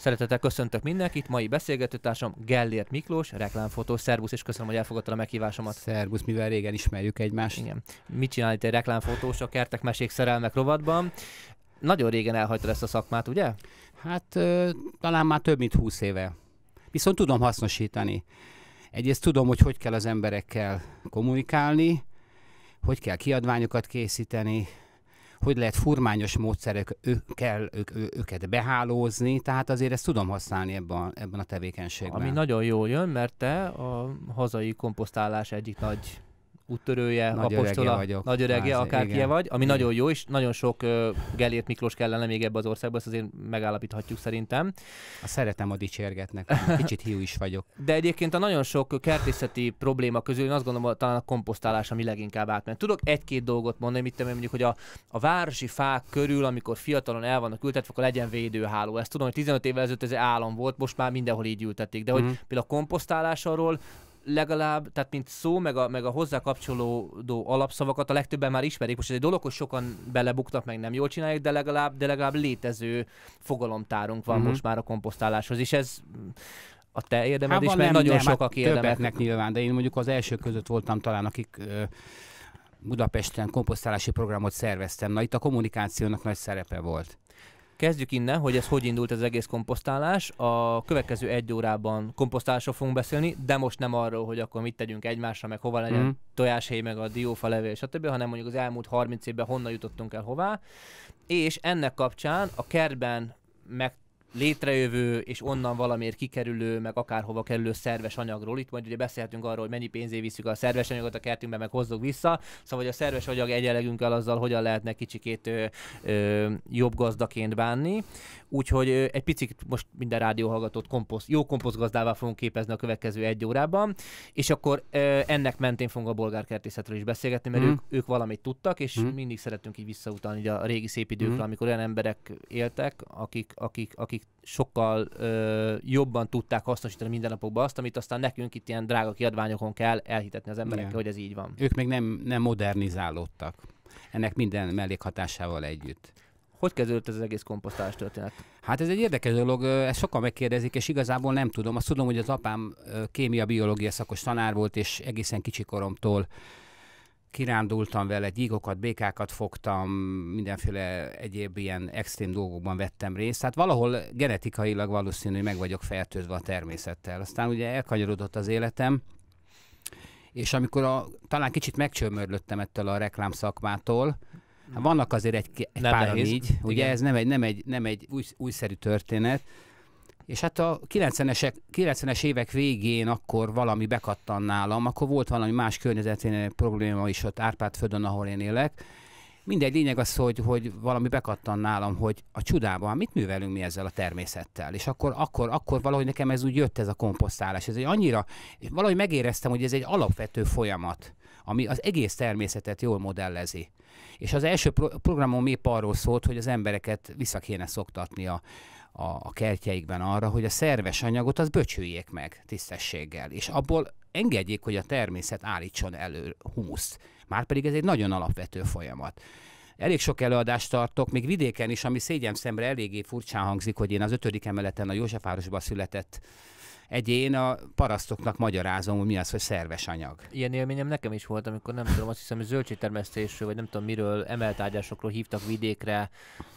Szeretettel köszöntök mindenkit, mai beszélgetőtársam Gellért Miklós, reklámfotó. Szervusz, és köszönöm, hogy elfogadta a meghívásomat. Szervusz, mivel régen ismerjük egymást. Igen. Mit csinál itt egy reklámfotós a kertek, mesék, szerelmek rovatban? Nagyon régen elhagyta ezt a szakmát, ugye? Hát ö, talán már több mint 20 éve. Viszont tudom hasznosítani. Egyrészt tudom, hogy hogy kell az emberekkel kommunikálni, hogy kell kiadványokat készíteni, hogy lehet furmányos kell ők, ő, őket behálózni, tehát azért ezt tudom használni ebben, ebben a tevékenységben. Ami nagyon jól jön, mert te a hazai komposztálás egyik nagy úttörője, apostola, vagyok, nagy örege, akárki igen, vagy, ami igen. nagyon jó, és nagyon sok uh, Gellért Miklós kellene még ebbe az országba, ezt azért megállapíthatjuk szerintem. A szeretem a dicsérgetnek, kicsit hiú is vagyok. De egyébként a nagyon sok kertészeti probléma közül én azt gondolom, talán a komposztálás, ami leginkább átment. Tudok egy-két dolgot mondani, mit tudom mondjuk, hogy a, a városi fák körül, amikor fiatalon el vannak ültetve, akkor legyen védőháló. Ezt tudom, hogy 15 évvel ezelőtt ez állam volt, most már mindenhol így ültették. De hogy mm. például a komposztálás arról legalább, tehát mint szó, meg a, meg a hozzá kapcsolódó alapszavakat a legtöbben már ismerik. Most ez egy dolog, hogy sokan belebuktak, meg nem jól csinálják, de legalább, de legalább létező fogalomtárunk van mm-hmm. most már a komposztáláshoz, és ez a te érdemed hát is, mert nagyon nem, sok, aki érdemeknek nyilván, de én mondjuk az első között voltam talán, akik ö, Budapesten komposztálási programot szerveztem. Na itt a kommunikációnak nagy szerepe volt. Kezdjük innen, hogy ez hogy indult az egész komposztálás. A következő egy órában komposztálásról fogunk beszélni, de most nem arról, hogy akkor mit tegyünk egymásra, meg hova legyen mm. tojáshely, meg a diófa levél, stb., hanem mondjuk az elmúlt 30 évben honnan jutottunk el hová. És ennek kapcsán a kertben meg létrejövő és onnan valamiért kikerülő, meg akárhova kerülő szerves anyagról. Itt majd ugye beszélhetünk arról, hogy mennyi pénzé viszük a szerves anyagot a kertünkbe, meg hozzuk vissza. Szóval, hogy a szerves anyag egyenlegünkkel azzal hogyan lehetne kicsikét ö, ö, jobb gazdaként bánni. Úgyhogy ö, egy picit most minden rádióhallgatót komposz, jó komposztgazdává fogunk képezni a következő egy órában, és akkor ö, ennek mentén fogunk a kertészetről is beszélgetni, mert mm. ők, ők valamit tudtak, és mm. mindig szeretünk így visszautalni a régi szép időkre, mm. amikor olyan emberek éltek, akik, akik, akik akik sokkal ö, jobban tudták hasznosítani mindennapokban azt, amit aztán nekünk itt ilyen drága kiadványokon kell elhitetni az emberekkel, hogy ez így van. Ők még nem, nem modernizálódtak. Ennek minden mellékhatásával együtt. Hogy kezdődött ez az egész komposztálás történet? Hát ez egy érdekes dolog, ezt sokan megkérdezik, és igazából nem tudom. Azt tudom, hogy az apám kémia-biológia szakos tanár volt, és egészen kicsikoromtól koromtól kirándultam vele, gyíkokat, békákat fogtam, mindenféle egyéb ilyen extrém dolgokban vettem részt. Tehát valahol genetikailag valószínű, hogy meg vagyok fertőzve a természettel. Aztán ugye elkanyarodott az életem, és amikor a, talán kicsit megcsömörlöttem ettől a reklám szakmától, hát vannak azért egy, egy pár így, ugye ez nem egy, nem egy, nem egy új, újszerű történet, és hát a 90-esek, 90-es évek végén akkor valami bekattan nálam, akkor volt valami más környezetén probléma is ott földön ahol én élek. Mindegy, lényeg az, hogy, hogy valami bekattan nálam, hogy a csodában hát mit művelünk mi ezzel a természettel. És akkor, akkor, akkor valahogy nekem ez úgy jött ez a komposztálás. Ez egy annyira, és valahogy megéreztem, hogy ez egy alapvető folyamat, ami az egész természetet jól modellezi. És az első pro- programom épp arról szólt, hogy az embereket vissza kéne szoktatni a, a, a kertjeikben arra, hogy a szerves anyagot az böcsüljék meg tisztességgel, és abból engedjék, hogy a természet állítson elő humuszt. Márpedig ez egy nagyon alapvető folyamat. Elég sok előadást tartok, még vidéken is, ami szégyen szemre eléggé furcsán hangzik, hogy én az ötödik emeleten a Józsefvárosban született egyén a parasztoknak magyarázom, hogy mi az, hogy szerves anyag. Ilyen élményem nekem is volt, amikor nem tudom, azt hiszem, hogy zöldségtermesztésről, vagy nem tudom miről, emeltágyásokról hívtak vidékre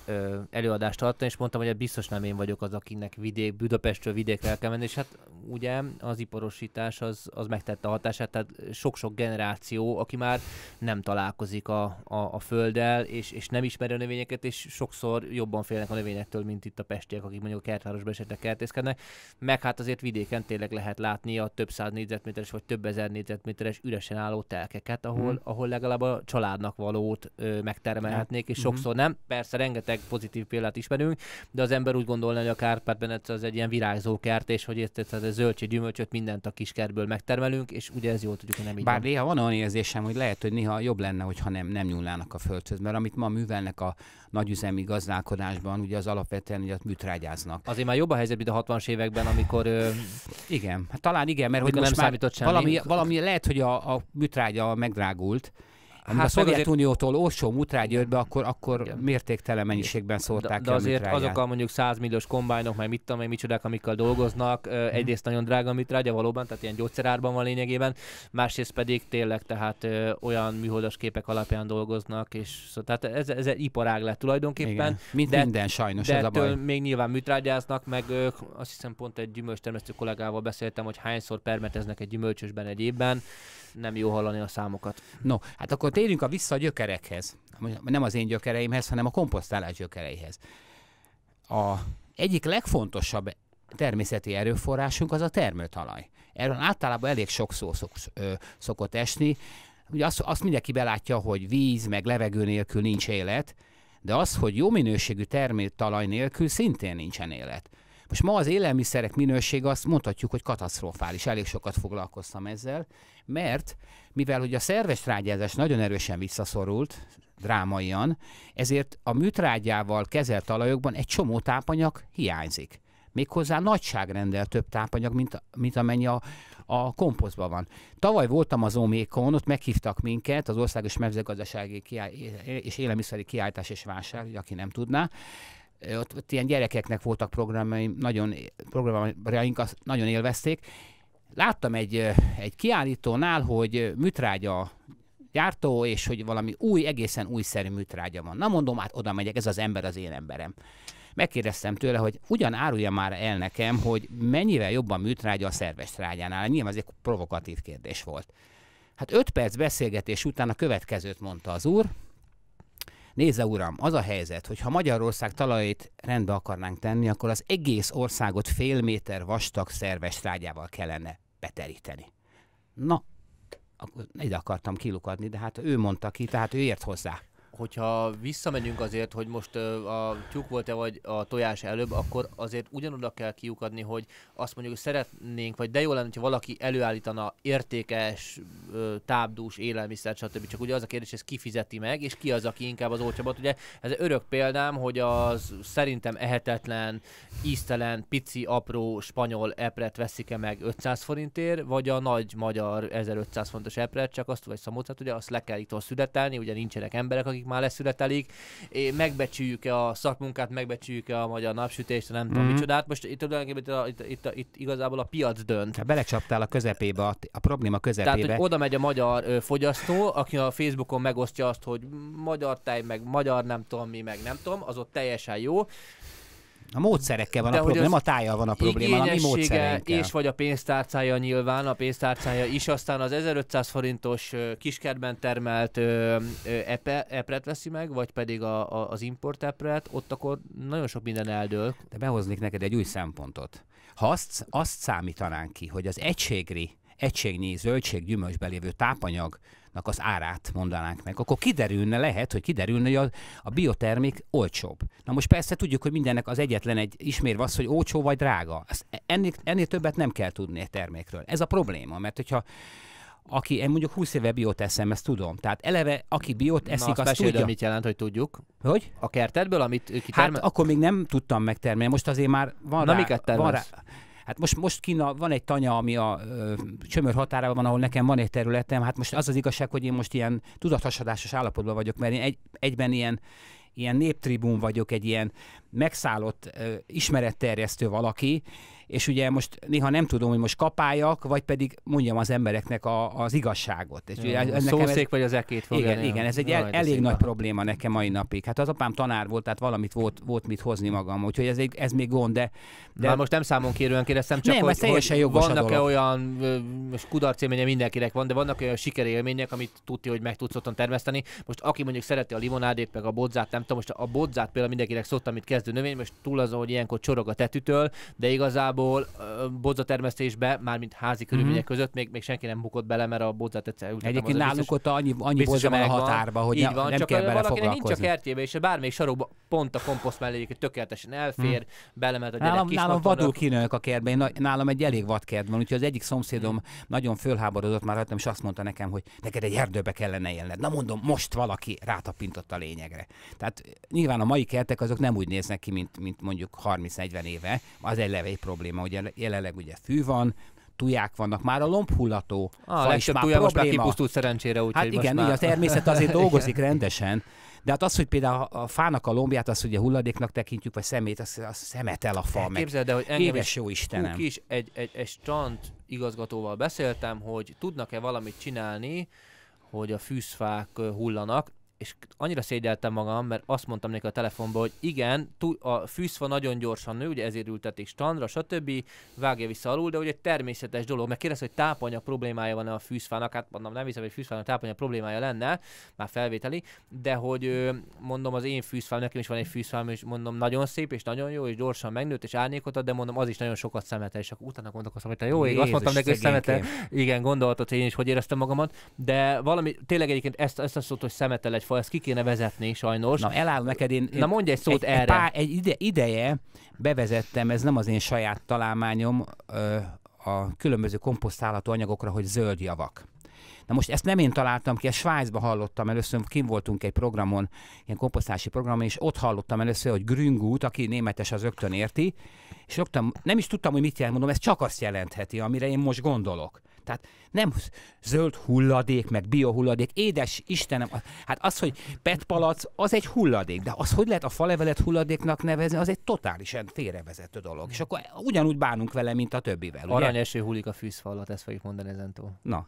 ö, előadást tartani, és mondtam, hogy hát biztos nem én vagyok az, akinek vidék, Budapestről vidékre el kell menni, és hát ugye az iparosítás az, az megtette a hatását, tehát sok-sok generáció, aki már nem találkozik a, a, a földdel, és, és nem ismeri a növényeket, és sokszor jobban félnek a növényektől, mint itt a pestiek, akik mondjuk a kertvárosban esetleg kertészkednek, meg hát azért vidék vidéken tényleg lehet látni a több száz négyzetméteres vagy több ezer négyzetméteres üresen álló telkeket, ahol, mm. ahol legalább a családnak valót ö, megtermelhetnék, és hmm. sokszor nem. Persze rengeteg pozitív példát ismerünk, de az ember úgy gondolna, hogy a kárpát az egy ilyen virágzó kert, és hogy ezt, ez a zöldség, gyümölcsöt mindent a kiskertből megtermelünk, és ugye ez jó, tudjuk, hogy nem így Bár néha van olyan érzésem, hogy lehet, hogy néha jobb lenne, hogyha nem, nem nyúlnának a földhöz, mert amit ma művelnek a nagyüzemi gazdálkodásban, ugye az alapvetően ugye műtrágyáznak. Azért már jobb a helyzet, mint a 60-as években, amikor ö, igen, hát talán igen, mert hogy nem most már számított semmi. Valami, valami lehet, hogy a, a műtrágya megdrágult, amikor hát a Szovjetuniótól olcsó mutrágy jött be, akkor, akkor mértéktelen mennyiségben szórták de, de azért a azok a mondjuk 100 milliós kombájnok, meg mit tudom micsodák, amikkel dolgoznak, mhm. egyrészt nagyon drága mitrágya valóban, tehát ilyen gyógyszerárban van lényegében, másrészt pedig tényleg tehát ö, olyan műholdas képek alapján dolgoznak, és szó, tehát ez, ez egy iparág lett tulajdonképpen. Igen. Mint de, minden sajnos de ez a baj. még nyilván műtrágyáznak, meg ö, azt hiszem pont egy gyümölcs kollégával beszéltem, hogy hányszor permeteznek egy gyümölcsösben egy évben nem jó hallani a számokat. No, hát akkor térjünk a vissza a gyökerekhez. Nem az én gyökereimhez, hanem a komposztálás gyökereihez. A egyik legfontosabb természeti erőforrásunk az a termőtalaj. Erről általában elég sok szó szok, ö, szokott esni. Ugye azt, azt mindenki belátja, hogy víz meg levegő nélkül nincs élet, de az, hogy jó minőségű termőtalaj nélkül szintén nincsen élet. Most ma az élelmiszerek minősége azt mondhatjuk, hogy katasztrofális. Elég sokat foglalkoztam ezzel mert mivel hogy a szerves trágyázás nagyon erősen visszaszorult, drámaian, ezért a műtrágyával kezelt talajokban egy csomó tápanyag hiányzik. Méghozzá nagyságrendel több tápanyag, mint, mint amennyi a, a komposztban van. Tavaly voltam az Omékon, ott meghívtak minket, az Országos Mezőgazdasági és Élelmiszeri Kiállítás és Vásár, aki nem tudná, ott, ott ilyen gyerekeknek voltak programjaim, nagyon, programjaink, nagyon élvezték, láttam egy, egy kiállítónál, hogy műtrágya gyártó, és hogy valami új, egészen újszerű műtrágya van. Na mondom, hát oda megyek, ez az ember az én emberem. Megkérdeztem tőle, hogy ugyan árulja már el nekem, hogy mennyivel jobban műtrágya a szerves trágyánál. Nyilván ez egy provokatív kérdés volt. Hát öt perc beszélgetés után a következőt mondta az úr, Nézze, uram, az a helyzet, hogy ha Magyarország talajait rendbe akarnánk tenni, akkor az egész országot fél méter vastag szerves trágyával kellene beteríteni. Na, ide akartam kilukadni, de hát ő mondta ki, tehát ő ért hozzá hogyha visszamegyünk azért, hogy most a tyúk volt-e vagy a tojás előbb, akkor azért ugyanoda kell kiukadni, hogy azt mondjuk, hogy szeretnénk, vagy de jó lenne, hogyha valaki előállítana értékes, tábdús élelmiszert, stb. Csak ugye az a kérdés, ez kifizeti meg, és ki az, aki inkább az olcsóbbat. Hát ugye ez örök példám, hogy az szerintem ehetetlen, íztelen, pici, apró spanyol epret veszik-e meg 500 forintért, vagy a nagy magyar 1500 fontos epret, csak azt, vagy szamócát, ugye azt le kell itt születelni, ugye nincsenek emberek, akik akik már leszületelik, megbecsüljük-e a szakmunkát, megbecsüljük-e a magyar napsütést, nem mm-hmm. micsodát. Most itt tulajdonképpen itt, itt, itt, itt igazából a piac dönt. Ha hát belecsaptál a közepébe, a, a probléma közepébe. Tehát, hogy oda megy a magyar ö, fogyasztó, aki a Facebookon megosztja azt, hogy magyar tej, meg magyar nem tudom mi, meg nem tudom, az ott teljesen jó. A módszerekkel van De a probléma, nem a tájjal van a probléma, a mi és vagy a pénztárcája nyilván, a pénztárcája is, aztán az 1500 forintos kiskertben termelt epe, epret veszi meg, vagy pedig a, a, az import epret, ott akkor nagyon sok minden eldől. De behoznék neked egy új szempontot. Ha azt, azt számítanánk ki, hogy az egységri, egységnyi zöldség, gyümölcsbe lévő tápanyag az árát mondanánk meg, akkor kiderülne, lehet, hogy kiderülne, hogy a, a biotermék olcsóbb. Na most persze tudjuk, hogy mindennek az egyetlen egy ismérve az, hogy olcsó vagy drága. E- ennél, ennél többet nem kell tudni egy termékről. Ez a probléma, mert hogyha aki én mondjuk 20 éve biót eszem, ezt tudom. Tehát eleve, aki biót eszik, Na, azt, azt tudja. mit jelent, hogy tudjuk. Hogy? A kertedből, amit kitermel... Hát akkor még nem tudtam megtermelni, most azért már van Na, rá, miket termelsz? van rá Hát most, most Kína van egy tanya, ami a ö, csömör határában van, ahol nekem van egy területem. Hát most az az igazság, hogy én most ilyen tudathasadásos állapotban vagyok, mert én egy, egyben ilyen, ilyen néptribún vagyok, egy ilyen megszállott ö, ismeretterjesztő valaki, és ugye most néha nem tudom, hogy most kapáljak, vagy pedig mondjam az embereknek a, az igazságot. És ugye, ez szószék ez, vagy az ekét fogja. Igen, igen, ez egy el, elég nagy probléma nekem mai napig. Hát az apám tanár volt, tehát valamit volt, volt mit hozni magam, úgyhogy ez, egy, ez még gond, de... de... Már most nem számon kérően kérdeztem, csak nem, hogy, hogy vannak-e olyan, most kudarc élménye mindenkinek van, de vannak olyan sikerélmények, amit tudti, hogy meg tudsz otthon termeszteni. Most aki mondjuk szereti a limonádét, meg a bodzát, nem tudom, most a bodzát például mindenkinek szoktam, amit kezdő növény, most túl azon, hogy ilyenkor csorog a tetűtől, de igazából igazából bodzatermesztésbe, mármint házi körülmények mm-hmm. között még, még senki nem bukott bele, mert a bodzát egyszer úgy Egyébként náluk ott annyi, annyi bozza van a határba, hogy Így van, nem csak kell bele foglalkozni. nincs a kertjében, és bármelyik sarokba pont a komposzt mellé egyébként tökéletesen elfér, mm. belemet a gyerek Nálam, nálam vadul kinőnek a kertben, én, nálam egy elég vad kert van, úgyhogy az egyik szomszédom mm. nagyon fölháborodott már rajtam, és azt mondta nekem, hogy neked egy erdőbe kellene élned. Na mondom, most valaki rátapintott a lényegre. Tehát eh, nyilván a mai kertek azok nem úgy néznek ki, mint, mint mondjuk 30-40 éve, az egy levely probléma probléma. hogy jelenleg ugye fű van, tuják vannak, már a lombhullató. A is már tuja probléma. most már kipusztult szerencsére, úgyhogy Hát igen, már... ugye, a természet azért dolgozik rendesen. De hát az, hogy például a fának a lombját, azt ugye hulladéknak tekintjük, vagy szemét, az azt szemetel a fa. Hát meg. Képzeld, de hogy engem Éves jó Istenem. is egy, egy, egy strand igazgatóval beszéltem, hogy tudnak-e valamit csinálni, hogy a fűszfák hullanak, és annyira szégyeltem magam, mert azt mondtam neki a telefonban, hogy igen, a fűszfa nagyon gyorsan nő, ugye ezért ültetik standra, stb. Vágja vissza alul, de ugye természetes dolog. mert kérdez, hogy tápanyag problémája van a fűszfának, hát mondom, nem hiszem, hogy fűszfának tápanyag problémája lenne, már felvételi, de hogy mondom, az én fűszfám, nekem is van egy fűszfám, és mondom, nagyon szép, és nagyon jó, és gyorsan megnőtt, és árnyékot ad, de mondom, az is nagyon sokat szemete, és akkor utána gondolkoztam, hogy te jó ég, azt mondtam neki, hogy szemete, igen, gondolatot én is hogy éreztem magamat, de valami, tényleg egyébként ezt, ezt azt mondta, hogy szemetel egy katasztrófa, ezt ki kéne vezetni sajnos. Na, elállom neked, én, Na mondj egy szót egy, erre. Egy, pár, egy ide, ideje bevezettem, ez nem az én saját találmányom, ö, a különböző komposztálható anyagokra, hogy zöld javak. Na most ezt nem én találtam ki, ezt Svájcban hallottam először, kim voltunk egy programon, ilyen komposztási programon, és ott hallottam először, hogy grüngút, aki németes, az ögtön érti, és rögtön nem is tudtam, hogy mit jelent, mondom, ez csak azt jelentheti, amire én most gondolok. Tehát nem zöld hulladék, meg biohulladék. Édes Istenem, hát az, hogy petpalac, az egy hulladék, de az, hogy lehet a falevelet hulladéknak nevezni, az egy totálisan félrevezető dolog. És akkor ugyanúgy bánunk vele, mint a többivel. Aranyeső hullik a fűszfalat, ezt fogjuk mondani ezentúl. Na,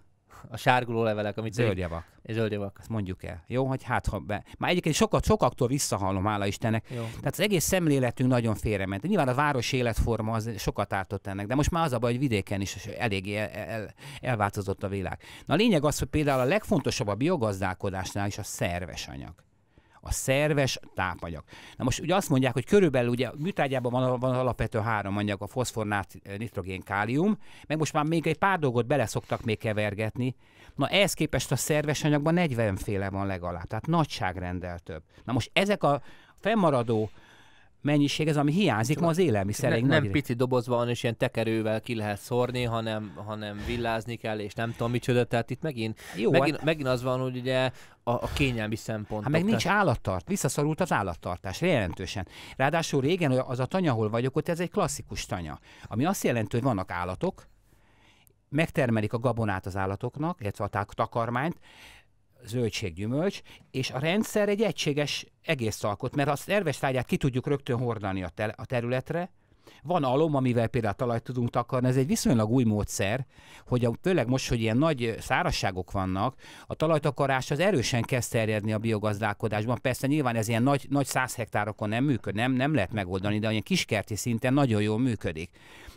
a sárguló levelek, amit... Zöldjavak. Zöld javak. Ezt mondjuk el. Jó, hogy hát ha be... Már egyébként sokat, sokaktól visszahallom, hála Istennek. Jó. Tehát az egész szemléletünk nagyon félrement. Nyilván a város életforma az sokat ártott ennek, de most már az a baj, hogy vidéken is eléggé el, el, elváltozott a világ. Na a lényeg az, hogy például a legfontosabb a biogazdálkodásnál is a szerves anyag a szerves tápanyag. Na most ugye azt mondják, hogy körülbelül ugye műtrágyában van, van alapvető három anyag, a foszfornát, nitrogén, kálium, meg most már még egy pár dolgot bele szoktak még kevergetni. Na ehhez képest a szerves anyagban 40 féle van legalább, tehát nagyságrendel több. Na most ezek a fennmaradó mennyiség ez, ami hiányzik ma az élelmiszereink. Ne, nem pici dobozban van, és ilyen tekerővel ki lehet szórni, hanem, hanem villázni kell, és nem tudom micsoda. Tehát itt megint, Jó, megint, hát... megint az van, hogy ugye a, a kényelmi szempont. Hát meg nincs állattart, visszaszorult az állattartás jelentősen. Ráadásul régen az a tanya, ahol vagyok, ott ez egy klasszikus tanya, ami azt jelenti, hogy vannak állatok, megtermelik a gabonát az állatoknak, illetve a takarmányt, zöldséggyümölcs, és a rendszer egy egységes egész alkot, mert azt a szerves tárgyát ki tudjuk rögtön hordani a, te- a területre, van alom, amivel például talajt tudunk takarni, ez egy viszonylag új módszer, hogy a, főleg most, hogy ilyen nagy szárazságok vannak, a talajtakarás az erősen kezd terjedni a biogazdálkodásban. Persze nyilván ez ilyen nagy, nagy száz hektárokon nem működ, nem, nem lehet megoldani, de ilyen kiskerti szinten nagyon jól működik.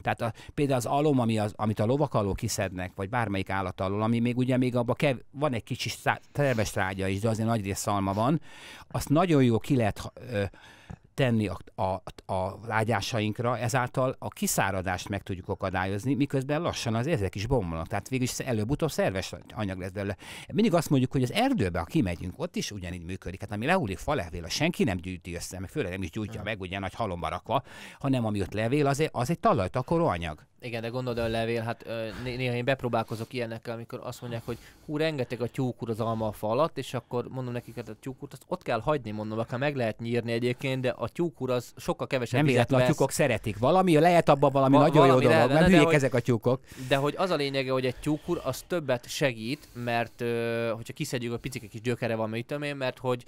Tehát a, például az alom, ami az, amit a lovak alól kiszednek, vagy bármelyik állat alól, ami még ugye még abban kev, van egy kicsi terves trágya is, de azért nagy rész szalma van, azt nagyon jó ki lehet ö, tenni a, a, a lágyásainkra, ezáltal a kiszáradást meg tudjuk akadályozni, miközben lassan az ezek is bomlanak. Tehát végül is előbb-utóbb szerves anyag lesz belőle. Mindig azt mondjuk, hogy az erdőbe, ha kimegyünk, ott is ugyanígy működik. Hát ami lehullik fa levél, senki nem gyűjti össze, meg főleg nem is gyújtja meg, ugye nagy halomba rakva, hanem ami ott levél, az egy, az egy talajtakoró anyag. Igen, de gondolod a levél, hát néha én bepróbálkozok ilyenekkel, amikor azt mondják, hogy hú, rengeteg a tyúkur az almafa falat, és akkor mondom nekik, hogy hát a tyúkurt azt ott kell hagyni, mondom, akár meg lehet nyírni egyébként, de a tyúkur az sokkal kevesebb Nem véletlen, a tyúkok szeretik. Valami lehet abban valami Va- nagyon valami jó dolog, nem hülyék ezek a tyúkok. De hogy az a lényege, hogy egy tyúkur az többet segít, mert hogyha kiszedjük a picike kis gyökere van, mit én, mert hogy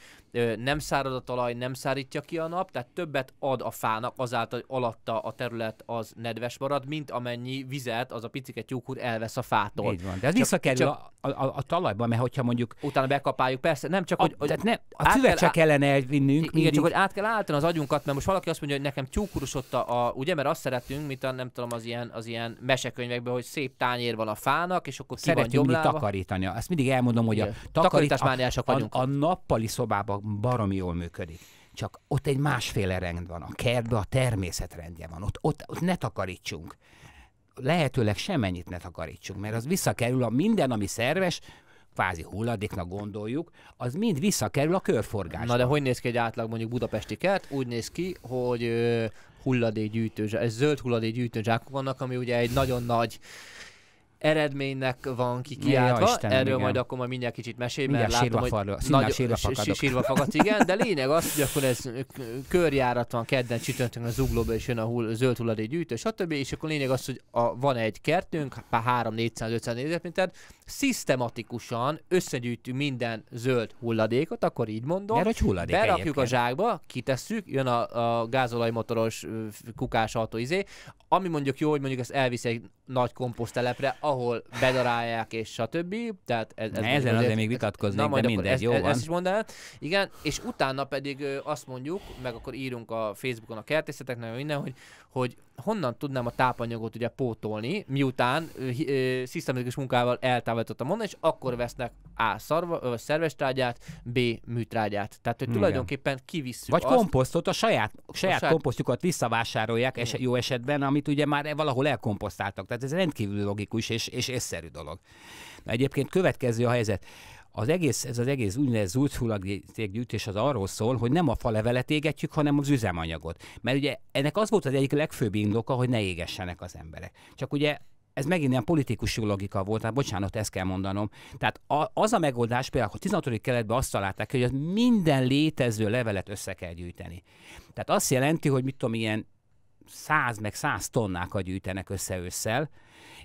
nem szárad a talaj, nem szárítja ki a nap, tehát többet ad a fának azáltal, hogy alatta a terület az nedves marad, mint amely amennyi vizet az a picike tyúkúr elvesz a fától. Így van, de ez csak, visszakerül csak, a, a, a, talajba, mert hogyha mondjuk... Utána bekapáljuk, persze, nem csak, a, hogy... hogy tehát a füvet csak kellene elvinnünk. Igen, csak hogy át kell állítani az agyunkat, mert most valaki azt mondja, hogy nekem tyúkurus a, a ugye, mert azt szeretünk, mint a, nem tudom, az ilyen, az ilyen mesekönyvekben, hogy szép tányér van a fának, és akkor szeretjük, ki van takarítani. Ezt mindig elmondom, hogy Igen. a, takarít, a, vagyunk. a, a nappali szobában baromi jól működik csak ott egy másféle rend van. A kertben a természet rendje van. Ott, ott, ott ne takarítsunk lehetőleg semennyit ne takarítsunk, mert az visszakerül a minden, ami szerves, kvázi hulladéknak gondoljuk, az mind visszakerül a körforgásba. Na de hogy néz ki egy átlag mondjuk budapesti kert? Úgy néz ki, hogy hulladékgyűjtő, ez zöld hulladékgyűjtő zsákok vannak, ami ugye egy nagyon nagy eredménynek van kikiáltva, ja, erről igen. majd akkor majd mindjárt kicsit mesél, mert mindjárt látom, sírva hogy nagy, sírva, fakadok. sírva fakadsz, igen, de lényeg az, hogy akkor ez körjárat van kedden csütörtökön a zuglóba, és jön a hull, zöld hulladék gyűjtő, stb. És akkor lényeg az, hogy a, van egy kertünk, pár 3 400 500 négyzetméter, szisztematikusan összegyűjtünk minden zöld hulladékot, akkor így mondom, mert hogy hulladék berakjuk egyébként. a zsákba, kitesszük, jön a, a gázolajmotoros kukás autó izé, ami mondjuk jó, hogy mondjuk ezt elviszi egy nagy komposztelepre, ahol bedarálják és stb. Tehát ez, ez ne, ezzel azért még vitatkoznék, na, majd de mindegy, ez, jó ez, e- van. Ezt is mondanám. Igen, és utána pedig azt mondjuk, meg akkor írunk a Facebookon a kertészeteknek, minden, hogy, hogy honnan tudnám a tápanyagot ugye pótolni, miután szisztematikus munkával eltávolítottam onnan, és akkor vesznek A. Szarva, szerves trágyát, B. műtrágyát. Tehát, hogy tulajdonképpen kivisszük Vagy azt, komposztot, a saját, a saját, saját komposztjukat visszavásárolják, eset, jó esetben, amit ugye már valahol elkomposztáltak. Tehát tehát ez rendkívül logikus és, és észszerű dolog. Na egyébként következő a helyzet. Az egész, ez az egész úgynevezett zúthulladékgyűjtés az arról szól, hogy nem a levelet égetjük, hanem az üzemanyagot. Mert ugye ennek az volt az egyik legfőbb indoka, hogy ne égessenek az emberek. Csak ugye ez megint ilyen politikus logika volt, hát bocsánat, ezt kell mondanom. Tehát a, az a megoldás például, hogy 16. keletben azt találták, hogy az minden létező levelet össze kell gyűjteni. Tehát azt jelenti, hogy mit tudom, ilyen száz meg száz tonnákat gyűjtenek össze ősszel,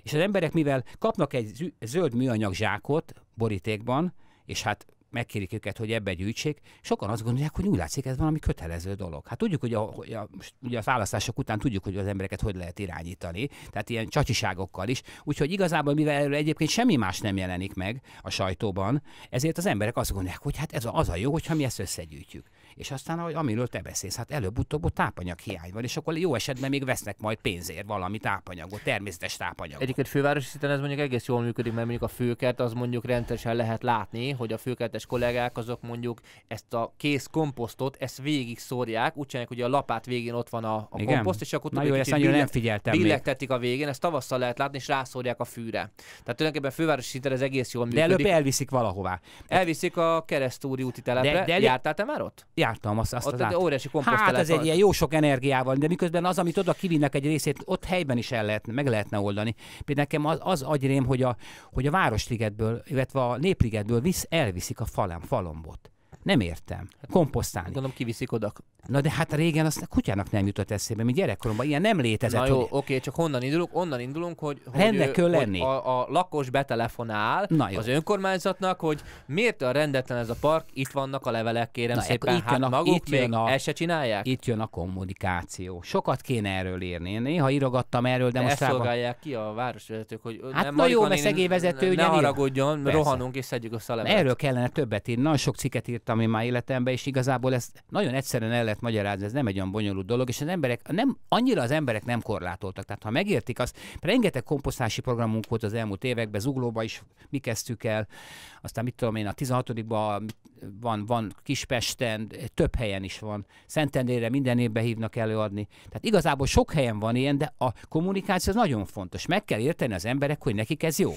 és az emberek, mivel kapnak egy zöld műanyag zsákot borítékban, és hát megkérik őket, hogy ebbe gyűjtsék, sokan azt gondolják, hogy úgy látszik, ez valami kötelező dolog. Hát tudjuk, hogy a, hogy a, most ugye a választások után tudjuk, hogy az embereket hogy lehet irányítani, tehát ilyen csacsiságokkal is. Úgyhogy igazából, mivel erről egyébként semmi más nem jelenik meg a sajtóban, ezért az emberek azt gondolják, hogy hát ez az a jó, hogyha mi ezt összegyűjtjük és aztán, ahogy amiről te beszélsz, hát előbb-utóbb tápanyag hiány van, és akkor jó esetben még vesznek majd pénzért valami tápanyagot, természetes tápanyagot. Egyébként fővárosi szinten ez mondjuk egész jól működik, mert mondjuk a főkert az mondjuk rendszeresen lehet látni, hogy a főkertes kollégák azok mondjuk ezt a kész komposztot, ezt végig szórják, úgy csinálják, hogy a lapát végén ott van a, a komposzt, és akkor tudjuk, hogy billeg, nem figyeltem. Billegtetik a végén, ezt tavasszal lehet látni, és rászórják a fűre. Tehát tulajdonképpen fővárosi szinten ez egész jól működik. De előbb elviszik valahová. Elviszik a keresztúri úti telepre. De, de elő... Jártál te már ott? Ja, jártam azt, azt ott az óriási Hát ez egy ilyen jó sok energiával, de miközben az, amit oda kivinnek egy részét, ott helyben is el lehet, meg lehetne oldani. Például nekem az, az agyrém, hogy a, hogy a Városligetből, illetve a Népligetből visz, elviszik a falam falombot. Nem értem. Komposztálni. Gondolom kiviszik oda. Na de hát régen azt a kutyának nem jutott eszébe, mi gyerekkoromban ilyen nem létezett. Na jó, hogy... oké, csak honnan indulunk? Onnan indulunk, hogy, hogy, ő, lenni. hogy a, a, lakos betelefonál Na az önkormányzatnak, hogy miért a rendetlen ez a park, itt vannak a levelek, kérem Na, e- szépen, itt hát a, maguk itt még a, ezt se csinálják? Itt jön a kommunikáció. Sokat kéne erről írni. Én néha írogattam erről, de, de most ezt szolgálják ki a városvezetők, hogy hát nem na jó, mert szegélyvezető, ne, ne haragudjon, rohanunk és szedjük össze a levelet. Erről kellene többet írni. Nagyon sok cikket írtam ami én már életemben, és igazából ezt nagyon egyszerűen el lehet magyarázni, ez nem egy olyan bonyolult dolog, és az emberek, nem, annyira az emberek nem korlátoltak. Tehát ha megértik azt, rengeteg komposztási programunk volt az elmúlt években, zuglóba is mi kezdtük el, aztán mit tudom én, a 16 van, van Kispesten, több helyen is van, Szentendére minden évben hívnak előadni. Tehát igazából sok helyen van ilyen, de a kommunikáció az nagyon fontos. Meg kell érteni az emberek, hogy nekik ez jó.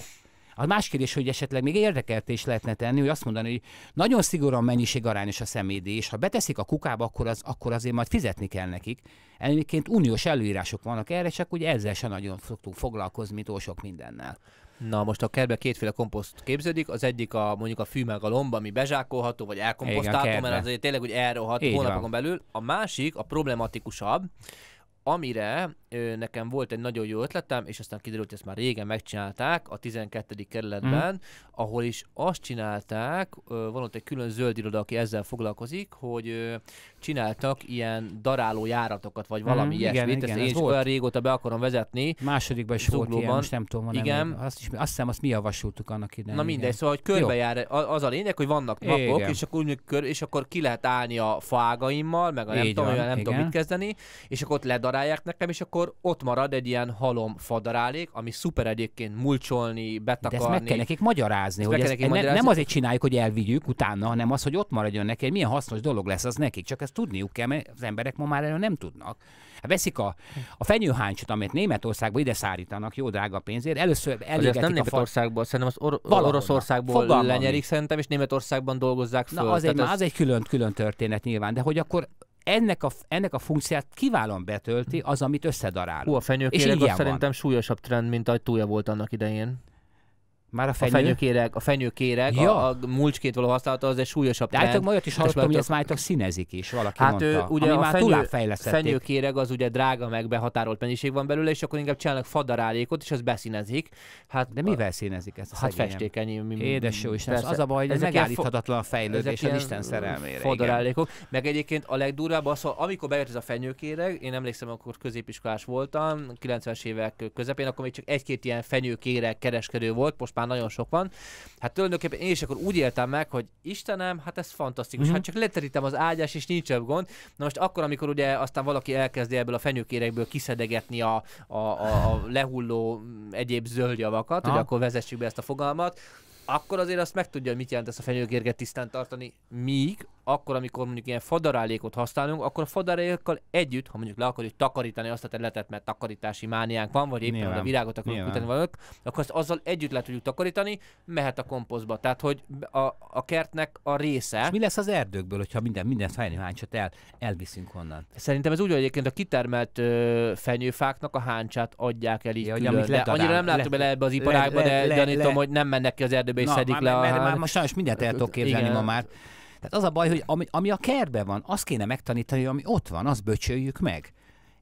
A más kérdés, hogy esetleg még érdekelt is lehetne tenni, hogy azt mondani, hogy nagyon szigorúan arányos a szemédi, és ha beteszik a kukába, akkor, az, akkor azért majd fizetni kell nekik. Egyébként uniós előírások vannak erre, csak úgy ezzel se nagyon szoktunk foglalkozni, mint oly sok mindennel. Na most a kertben kétféle komposzt képződik, az egyik a mondjuk a fű meg a lomba, ami bezsákolható, vagy elkomposztálható, mert azért tényleg úgy elrohadt hónapokon van. belül. A másik, a problematikusabb, amire ö, nekem volt egy nagyon jó ötletem, és aztán kiderült, hogy ezt már régen megcsinálták a 12. kerületben, mm. ahol is azt csinálták, ö, van ott egy külön zöld iroda, aki ezzel foglalkozik, hogy ö, csináltak ilyen daráló járatokat, vagy valami mm, ilyesmit, igen, ezt igen, én is volt. olyan régóta be akarom vezetni. Másodikban is Zuglóban. volt ilyen, most nem tudom, van igen. Nem, azt, is, azt hiszem, azt mi javasoltuk annak idején. Na mindegy, igen. szóval, hogy körbejár, az a lényeg, hogy vannak napok, igen. és akkor, úgy, és akkor ki lehet állni a fágaimmal, meg a nem tudom, van, nem tudom mit kezdeni, és akkor ott ledarál preparálják nekem, és akkor ott marad egy ilyen halom fadarálék, ami szuper egyébként mulcsolni, betakarni. De ezt meg kell nekik magyarázni, ezt hogy ezt, nekik ezt, magyarázni. nem azért csináljuk, hogy elvigyük utána, hanem az, hogy ott maradjon neki, hogy milyen hasznos dolog lesz az nekik. Csak ezt tudniuk kell, mert az emberek ma már erről nem tudnak. Hát veszik a, a fenyőháncsot, amit Németországba ide szállítanak, jó drága pénzért, először elégetik nem a Németországból, fa... szerintem az or- Valahol. Oroszországból Fogalmam lenyerik szerintem, és Németországban dolgozzák föl. Na, az, egy, ez... az egy külön-külön történet nyilván, de hogy akkor ennek a, ennek a funkciát kiválóan betölti az, amit összedarál. Hú, a fenyőkéreg az van. szerintem súlyosabb trend, mint a túlja volt annak idején. Már a, fenyő? a fenyőkéreg, a fenyőkéreg, ja. a, a mulcskét való használata az egy súlyosabb hát trend. Állítólag majd is hallottam, hogy ezt májtak színezik is, valaki hát mondta, ő, ugye ami a már fenyő, fenyőkéreg az ugye drága meg behatárolt mennyiség van belőle, és akkor inkább csinálnak fadarálékot, és az beszínezik. Hát, De mivel színezik ezt a Hát festékeny. Édes jó Isten, az a baj, hogy megállíthatatlan a fejlődés az Isten szerelmére. Fadarálékok. Meg egyébként a legdurvább az, hogy amikor bejött ez a fenyőkéreg, én emlékszem, akkor középiskolás voltam, 90-es évek közepén, akkor még csak egy-két ilyen fenyőkéreg kereskedő volt, most már nagyon sok van. Hát tulajdonképpen én is akkor úgy éltem meg, hogy Istenem, hát ez fantasztikus, mm-hmm. hát csak leterítem az ágyás, és nincs több gond. Na most akkor, amikor ugye aztán valaki elkezdi ebből a fenyőkérekből kiszedegetni a, a, a, a lehulló mm, egyéb zöldjavakat, ha. hogy akkor vezessük be ezt a fogalmat, akkor azért azt meg tudja, hogy mit jelent ezt a fenyőkérget tisztán tartani, míg akkor, amikor mondjuk ilyen fadarálékot használunk, akkor a fadarálékkal együtt, ha mondjuk le akarjuk takarítani azt a területet, mert takarítási mániánk van, vagy éppen a virágot akarunk kutatni valók, akkor azt azzal együtt le tudjuk takarítani, mehet a komposztba. Tehát, hogy a, a kertnek a része. És mi lesz az erdőkből, hogyha minden, minden fenyőháncsot el, elviszünk onnan? Szerintem ez úgy, hogy egyébként a kitermelt ö, fenyőfáknak a háncsát adják el így ja, külön. Amit annyira nem látom bele ebbe az iparágba, le, le, de gyanítom, hogy nem mennek ki az erdőbe és Na, szedik már, le a... Mert, mert, mert, mert, mert, mert, mert, mert, mert, mert, ma már. Tehát az a baj, hogy ami, ami a kertben van, azt kéne megtanítani, ami ott van, azt böcsöljük meg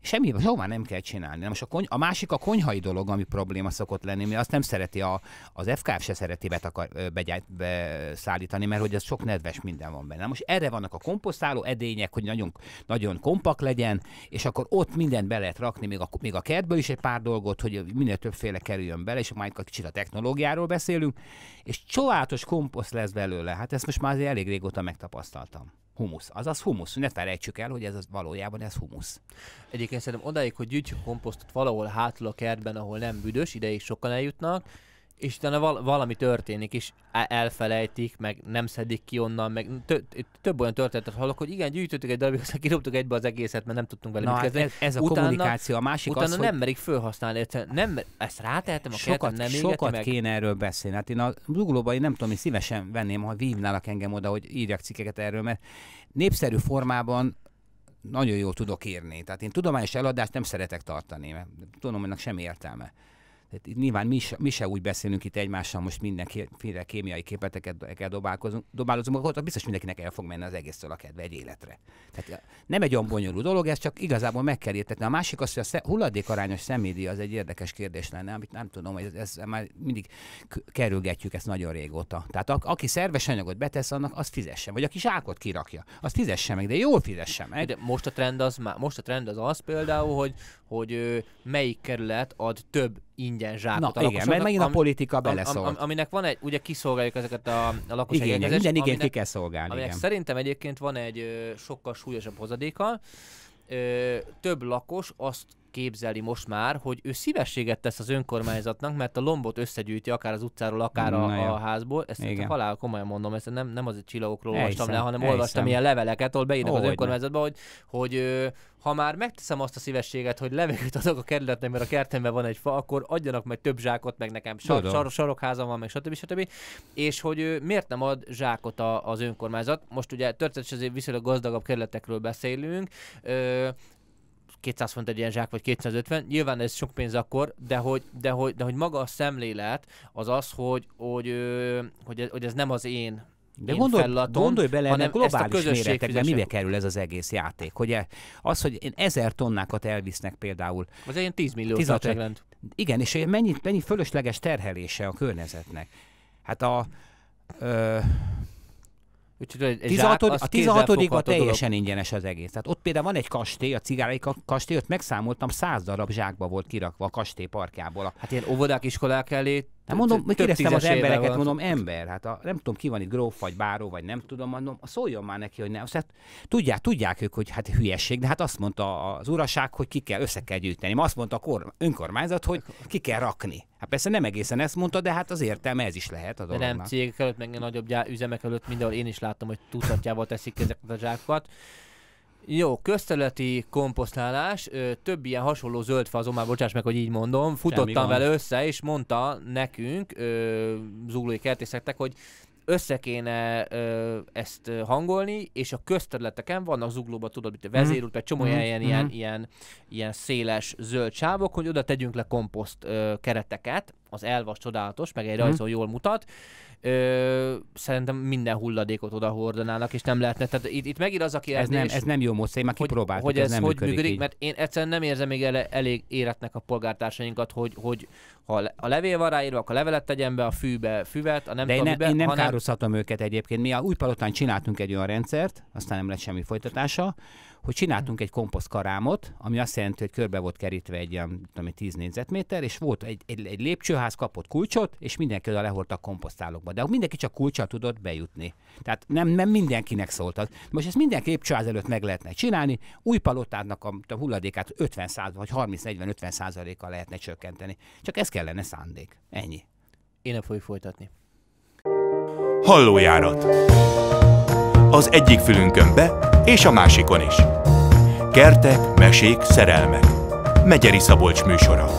semmi, már nem kell csinálni. Na most a, kony, a másik a konyhai dolog, ami probléma szokott lenni, mi azt nem szereti, a, az FKF se szereti betakar, be szállítani, mert hogy ez sok nedves minden van benne. Na most erre vannak a komposztáló edények, hogy nagyon, nagyon kompak legyen, és akkor ott mindent be lehet rakni, még a, még a kertből is egy pár dolgot, hogy minél többféle kerüljön bele, és majd kicsit a technológiáról beszélünk, és csodálatos komposzt lesz belőle. Hát ezt most már azért elég régóta megtapasztaltam. Humusz. Azaz humusz. Ne felejtsük el, hogy ez az, valójában ez humusz. Egyébként szerintem odáig, hogy gyűjtjük komposztot valahol hátul a kertben, ahol nem büdös, ideig sokan eljutnak, és utána val- valami történik, és e-, elfelejtik, meg nem szedik ki onnan, meg tö- több olyan történetet hallok, hogy igen, gyűjtöttük egy darabig, aztán kiroptuk egybe az egészet, mert nem tudtunk vele Na, mit kezdeni. Ez, ez a utána, kommunikáció, a másik utána az, nem hogy... merik felhasználni, nem, ezt rátehetem a sokat, kertem, nem Sokat meg. kéne erről beszélni. Hát én a zuglóban, én nem tudom, én szívesen venném, ha vívnálak engem oda, hogy írjak cikkeket erről, mert népszerű formában nagyon jól tudok írni. Tehát én tudományos eladást nem szeretek tartani, mert tudom, hogy ennek semmi értelme. Tehát itt nyilván mi, se, mi se úgy beszélünk itt egymással, most mindenféle kémiai kell dobálkozunk, akkor biztos mindenkinek el fog menni az egésztől a kedve egy életre. Tehát nem egy olyan bonyolult dolog, ez csak igazából meg kell értetni. A másik az, hogy a hulladékarányos szemédia az egy érdekes kérdés lenne, amit nem tudom, hogy ez, ez már mindig kerülgetjük ezt nagyon régóta. Tehát a, aki szerves anyagot betesz, annak az fizesse, vagy aki zsákot kirakja, az fizesse meg, de jól fizesse meg. De most a trend az, most a trend az, az például, hogy, hogy melyik kerület ad több ingyen zsákot Na, a igen, mert megint a politika am, beleszólt. Am, am, aminek van egy, ugye kiszolgáljuk ezeket a, a lakossági Igen, minden igényt ki kell szolgálni. Aminek igen. szerintem egyébként van egy ö, sokkal súlyosabb hozadéka, ö, több lakos azt képzeli most már, hogy ő szívességet tesz az önkormányzatnak, mert a lombot összegyűjti akár az utcáról, akár a, a házból. Ezt Igen. halál komolyan mondom, ezt nem, nem azért csillagokról olvastam le, hanem elhiszem. olvastam ilyen leveleket, ahol beírnak oh, az önkormányzatba, hogy, hogy, hogy ha már megteszem azt a szívességet, hogy levegőt adok a kerületnek, mert a kertemben van egy fa, akkor adjanak meg több zsákot, meg nekem sar- sar- sarokházam van, meg stb. stb. És hogy ő, miért nem ad zsákot a, az önkormányzat? Most ugye történetesen azért viszonylag gazdagabb kerületekről beszélünk. Ö, 200 font egy ilyen zsák, vagy 250, nyilván ez sok pénz akkor, de hogy, de hogy, de hogy maga a szemlélet az az, hogy, hogy, hogy, hogy ez nem az én de én gondolj, gondolj bele hanem globális méretekben, mibe kerül ez az egész játék. Hogy az, hogy én ezer tonnákat elvisznek például. Az ilyen 10 millió 16, Igen, és mennyi, mennyi fölösleges terhelése a környezetnek. Hát a... Ö, Úgyhogy a 16, a 16 a teljesen dolog. ingyenes az egész. Tehát ott például van egy kastély, a cigárai kastély, ott megszámoltam, száz darab zsákba volt kirakva a kastély parkjából. Hát ilyen óvodák, iskolák elé Hát mondom, hogy kérdeztem az embereket, van. mondom, ember, hát a, nem tudom, ki van itt gróf, vagy báró, vagy nem tudom, mondom, szóljon már neki, hogy ne. Azt, hát, tudják, tudják ők, hogy hát hülyeség, de hát azt mondta az uraság, hogy ki kell, össze kell gyűjteni. Azt mondta a kor, önkormányzat, hogy ki kell rakni. Hát persze nem egészen ezt mondta, de hát az értelme ez is lehet a dolognak. De nem cégek előtt, meg nagyobb gyár, üzemek előtt mindenhol én is láttam, hogy tucatjával teszik ezeket a zsákokat. Jó, közteleti komposztálás, ö, több ilyen hasonló zöld azon már bocsáss meg, hogy így mondom, futottam vele össze, és mondta nekünk, ö, zúlói kertészektek, hogy össze kéne ö, ezt hangolni, és a közterületeken vannak zuglóban, tudod, mint a mhm. vezérút, vagy csomó mm. ilyen, mm. ilyen, ilyen, ilyen széles zöld sávok, hogy oda tegyünk le komposzt ö, kereteket, az elvas csodálatos, meg egy mhm. rajzol jól mutat. Ö, szerintem minden hulladékot oda hordanának, és nem lehetne. Tehát itt, itt megír az, aki ez nem, ez nem jó módszer, én már hogy, kipróbáltuk, hogy ez, ez nem hogy működik, működik mert én egyszerűen nem érzem még ele, elég éretnek a polgártársainkat, hogy, hogy ha a levél van ráírva, akkor a levelet tegyen be, a fűbe füvet, a nem De én, én nem hanem... őket egyébként. Mi a új palotán csináltunk egy olyan rendszert, aztán nem lett semmi folytatása, hogy csináltunk egy komposztkarámot, ami azt jelenti, hogy körbe volt kerítve egy ilyen, egy 10 négyzetméter, és volt egy, egy, egy lépcsőház, kapott kulcsot, és mindenki oda leholt a komposztálókba. De mindenki csak kulcsal tudott bejutni. Tehát nem, nem mindenkinek szóltak. Most ezt mindenki lépcsőház előtt meg lehetne csinálni, új palotának a, a hulladékát 50 vagy 30-40-50 százaléka lehetne csökkenteni. Csak ez kellene szándék. Ennyi. Én nem fogjuk folytatni. Hallójárat az egyik fülünkön be, és a másikon is. Kertek, mesék, szerelmek. Megyeri Szabolcs műsora.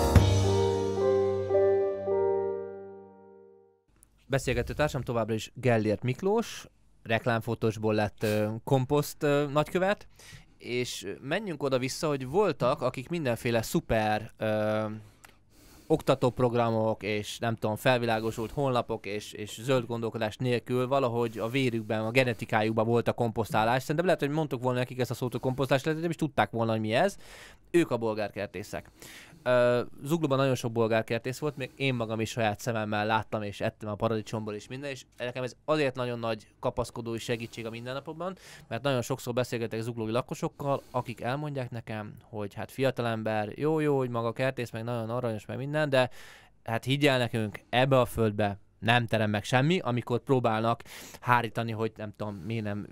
Beszélgető társam továbbra is Gellért Miklós, reklámfotósból lett komposzt nagykövet, és menjünk oda-vissza, hogy voltak, akik mindenféle szuper oktatóprogramok, és nem tudom, felvilágosult honlapok, és, és zöld gondolkodás nélkül valahogy a vérükben, a genetikájukban volt a komposztálás. Szerintem lehet, hogy mondtuk volna nekik ezt a szót a komposztálás, lehet, hogy nem is tudták volna, hogy mi ez. Ők a bolgárkertészek. Zuglóban nagyon sok bolgárkertész volt, még én magam is saját szememmel láttam és ettem a paradicsomból is minden, és nekem ez azért nagyon nagy és segítség a mindennapokban, mert nagyon sokszor beszélgetek zuglói lakosokkal, akik elmondják nekem, hogy hát fiatalember, jó, jó, hogy maga kertész, meg nagyon aranyos, meg minden, de hát higgyel nekünk, ebbe a földbe nem terem meg semmi, amikor próbálnak hárítani, hogy nem tudom, miért nem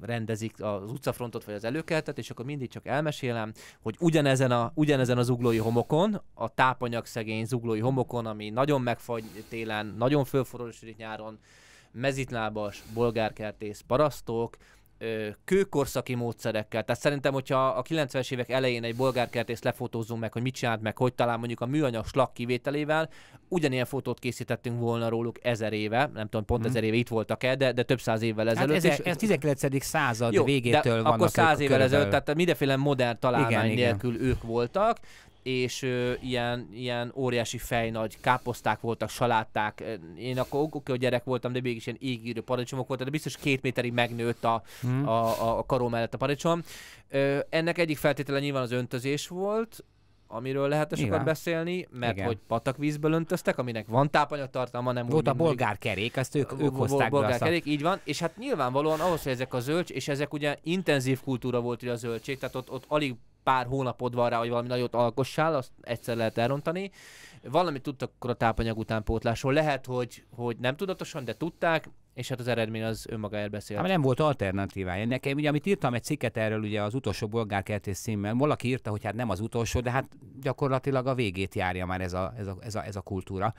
rendezik az utcafrontot vagy az előkeltet, és akkor mindig csak elmesélem, hogy ugyanezen, a, ugyanezen az zuglói homokon, a tápanyagszegény zuglói homokon, ami nagyon megfagy télen, nagyon fölforrósodik nyáron, mezitlábas, bolgárkertész, parasztok, kőkorszaki módszerekkel. Tehát szerintem, hogyha a 90-es évek elején egy bolgárkertész lefotózzunk meg, hogy mit csinált meg, hogy talán mondjuk a műanyag slag kivételével, ugyanilyen fotót készítettünk volna róluk ezer éve, nem tudom, pont mm. ezer éve itt voltak-e, de, de több száz évvel hát ezelőtt. Hát ez, ez 19. század jó, végétől van. Akkor száz évvel ezelőtt, tehát mindenféle modern találmány igen, nélkül igen. ők voltak, és ö, ilyen, ilyen óriási fej nagy káposzták voltak, saláták. Én akkor hogy gyerek voltam, de mégis ilyen égírő paradicsomok voltak, de biztos két méterig megnőtt a, hmm. a, a karó mellett a paradicsom. Ö, ennek egyik feltétele nyilván az öntözés volt, amiről lehet sokat beszélni, mert Igen. hogy patakvízből öntöztek, aminek van tápanyagtartalma, nem Volt a bolgárkerék, ezt ők, ők hozták bolgárkerék, így van, és hát nyilvánvalóan ahhoz, hogy ezek a zöldség, és ezek ugye intenzív kultúra volt ugye a zöldség, tehát ott, ott alig pár hónapod van rá, hogy valami nagyot alkossál, azt egyszer lehet elrontani. Valami tudtak akkor a tápanyag utánpótlásról. Lehet, hogy, hogy nem tudatosan, de tudták, és hát az eredmény az önmagáért beszél. Hát nem volt alternatívája. Nekem, ugye, amit írtam egy cikket erről, ugye az utolsó bolgárkertés színmel. valaki írta, hogy hát nem az utolsó, de hát gyakorlatilag a végét járja már ez a, ez a, ez a, ez a kultúra.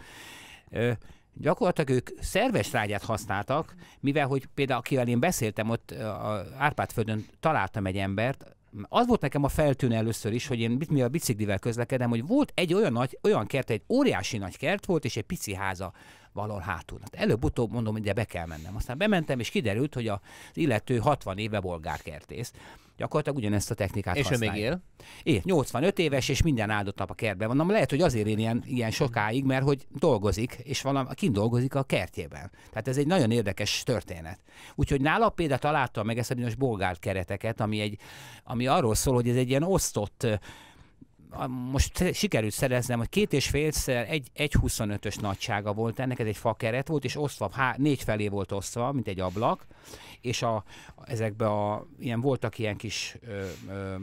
Ö, gyakorlatilag ők szerves rágyát használtak, mivel hogy például akivel én beszéltem, ott a Árpádföldön találtam egy embert, az volt nekem a feltűnő először is, hogy én a biciklivel közlekedem, hogy volt egy olyan nagy, olyan kert, egy óriási nagy kert volt, és egy pici háza valahol hátul. Hát előbb-utóbb mondom, hogy be kell mennem. Aztán bementem, és kiderült, hogy az illető 60 éve bolgár kertész gyakorlatilag ugyanezt a technikát És használja. ő még él? É, 85 éves, és minden áldott nap a kertben van. lehet, hogy azért én ilyen, ilyen sokáig, mert hogy dolgozik, és valami, kint dolgozik a kertjében. Tehát ez egy nagyon érdekes történet. Úgyhogy nála például találtam meg ezt a bizonyos bolgár kereteket, ami, egy, ami arról szól, hogy ez egy ilyen osztott most sikerült szereznem, hogy két és félszer egy, egy 25-ös nagysága volt ennek, ez egy fakeret volt, és osztva, há, négy felé volt osztva, mint egy ablak, és a, ezekbe a, ilyen voltak ilyen kis, ö, ö,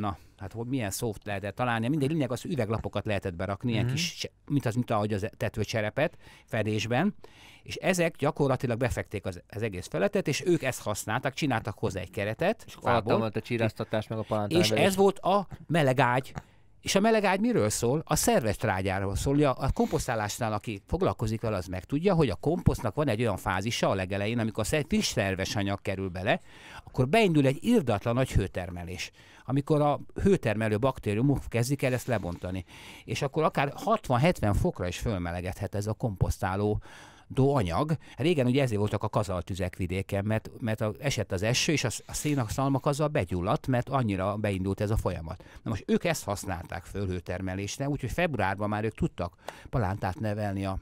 na, hát hogy milyen szoft lehetett találni, mindegy lényeg az, hogy üveglapokat lehetett berakni, mm-hmm. ilyen mhm. kis, mint az, mint ahogy az tetőcserepet fedésben, és ezek gyakorlatilag befekték az, az egész feletet, és ők ezt használtak, csináltak hozzá egy keretet. És fából, a csíráztatás, meg a palántán. És ez volt a melegágy, és a melegágy miről szól? A szerves trágyáról szól. a komposztálásnál, aki foglalkozik vele, az megtudja, hogy a komposztnak van egy olyan fázisa a legelején, amikor friss szerves anyag kerül bele, akkor beindul egy irdatlan nagy hőtermelés amikor a hőtermelő baktériumok kezdik el ezt lebontani. És akkor akár 60-70 fokra is fölmelegedhet ez a komposztáló do anyag. Régen ugye ezért voltak a kazaltüzek vidéken, mert, mert a, esett az eső, és a, a szénak szalmak azzal begyulladt, mert annyira beindult ez a folyamat. Na most ők ezt használták fölhőtermelésre, úgyhogy februárban már ők tudtak palántát nevelni a,